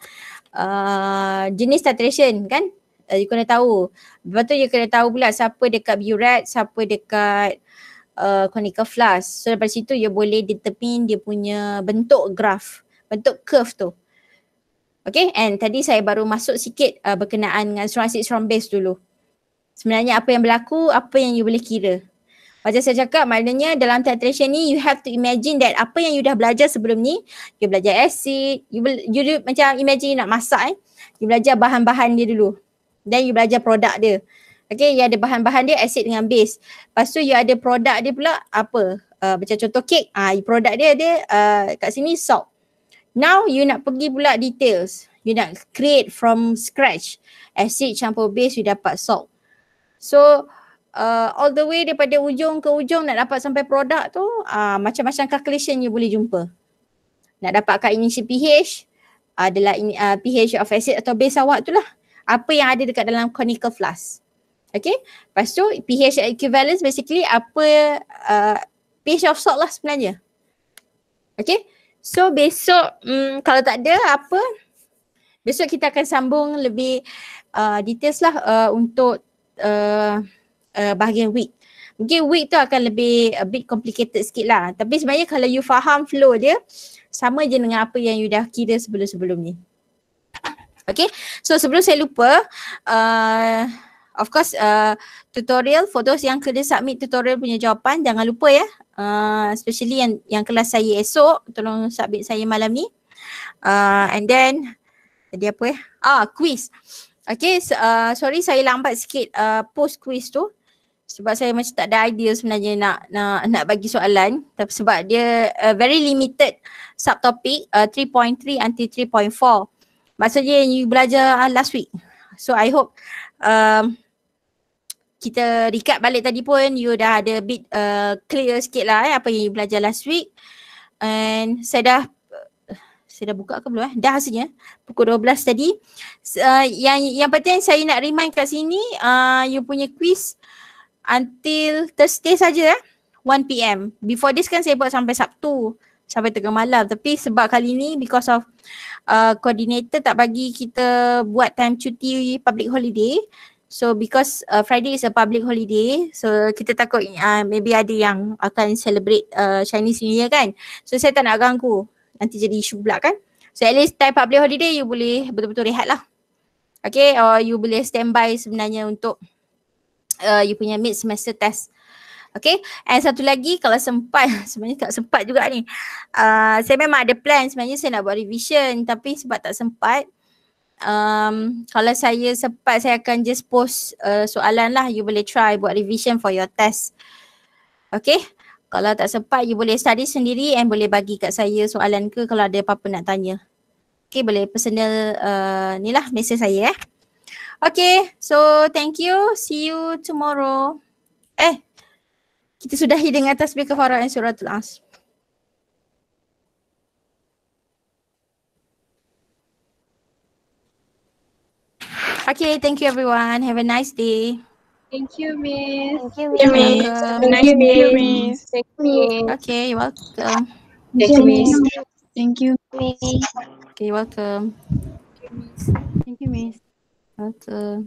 uh, jenis titration kan? Uh, you kena tahu. Lepas tu you kena tahu pula siapa dekat Burat, siapa dekat uh, conical flask. So daripada situ dia boleh determine dia punya bentuk graf, bentuk curve tu. Okay and tadi saya baru masuk sikit uh, berkenaan dengan strong acid strong base dulu. Sebenarnya apa yang berlaku, apa yang you boleh kira. Macam saya cakap maknanya dalam titration ni you have to imagine that apa yang you dah belajar sebelum ni, you belajar acid, you, be, you do, macam imagine nak masak eh. You belajar bahan-bahan dia dulu. Then you belajar produk dia. Okay, you ada bahan-bahan dia acid dengan base. Lepas tu you ada produk dia pula apa? Uh, macam contoh kek, ah uh, produk dia ada uh, kat sini salt. Now you nak pergi pula details. You nak create from scratch. Acid campur base you dapat salt. So uh, all the way daripada ujung ke ujung nak dapat sampai produk tu uh, macam-macam calculation you boleh jumpa. Nak dapatkan initial pH uh, adalah in, uh, ah, pH of acid atau base awak tu lah. Apa yang ada dekat dalam conical flask. Okay. Lepas tu pH equivalence basically apa uh, pH of salt lah sebenarnya. Okay. So besok um, kalau tak ada apa besok kita akan sambung lebih uh, details lah uh, untuk uh, uh, bahagian week. Mungkin week tu akan lebih a bit complicated sikit lah. Tapi sebenarnya kalau you faham flow dia sama je dengan apa yang you dah kira sebelum-sebelum ni. Okay. So sebelum saya lupa uh, of course uh, tutorial for those yang kena submit tutorial punya jawapan jangan lupa ya uh, especially yang yang kelas saya esok tolong submit saya malam ni uh, and then tadi apa ya ah quiz okay so, uh, sorry saya lambat sikit uh, post quiz tu sebab saya macam tak ada idea sebenarnya nak nak nak bagi soalan tapi sebab dia uh, very limited subtopic uh, 3.3 anti 3.4 maksudnya yang you belajar uh, last week so i hope um, kita recap balik tadi pun you dah ada bit uh, clear sikit lah eh, apa yang you belajar last week and saya dah eh, saya dah buka ke belum eh? Dah hasilnya pukul 12 tadi. Uh, yang yang penting saya nak remind kat sini uh, you punya quiz until Thursday saja eh. 1 PM. Before this kan saya buat sampai Sabtu sampai tengah malam. Tapi sebab kali ni because of uh, coordinator tak bagi kita buat time cuti public holiday. So because uh, Friday is a public holiday, so kita takut uh, maybe ada yang akan celebrate uh, Chinese New Year kan. So saya tak nak ganggu. Nanti jadi isu pula kan. So at least time public holiday you boleh betul-betul rehat lah. Okay or you boleh standby sebenarnya untuk uh, you punya mid semester test. Okay and satu lagi kalau sempat (laughs) sebenarnya tak sempat juga ni. Uh, saya memang ada plan sebenarnya saya nak buat revision tapi sebab tak sempat um, kalau saya sempat saya akan just post uh, soalan lah you boleh try buat revision for your test. Okay. Kalau tak sempat you boleh study sendiri and boleh bagi kat saya soalan ke kalau ada apa-apa nak tanya. Okay boleh personal uh, ni lah message saya eh. Okay so thank you. See you tomorrow. Eh kita sudahi dengan tasbih kefarah and suratul asr. Okay, thank you everyone. Have a nice day. Thank you, Miss. Thank you, Miss. You're welcome. Thank you, Miss. Thank you, Miss. Okay, you're welcome. Thank you, Miss. Thank you, Miss. Okay, welcome. Thank you, Miss. Welcome.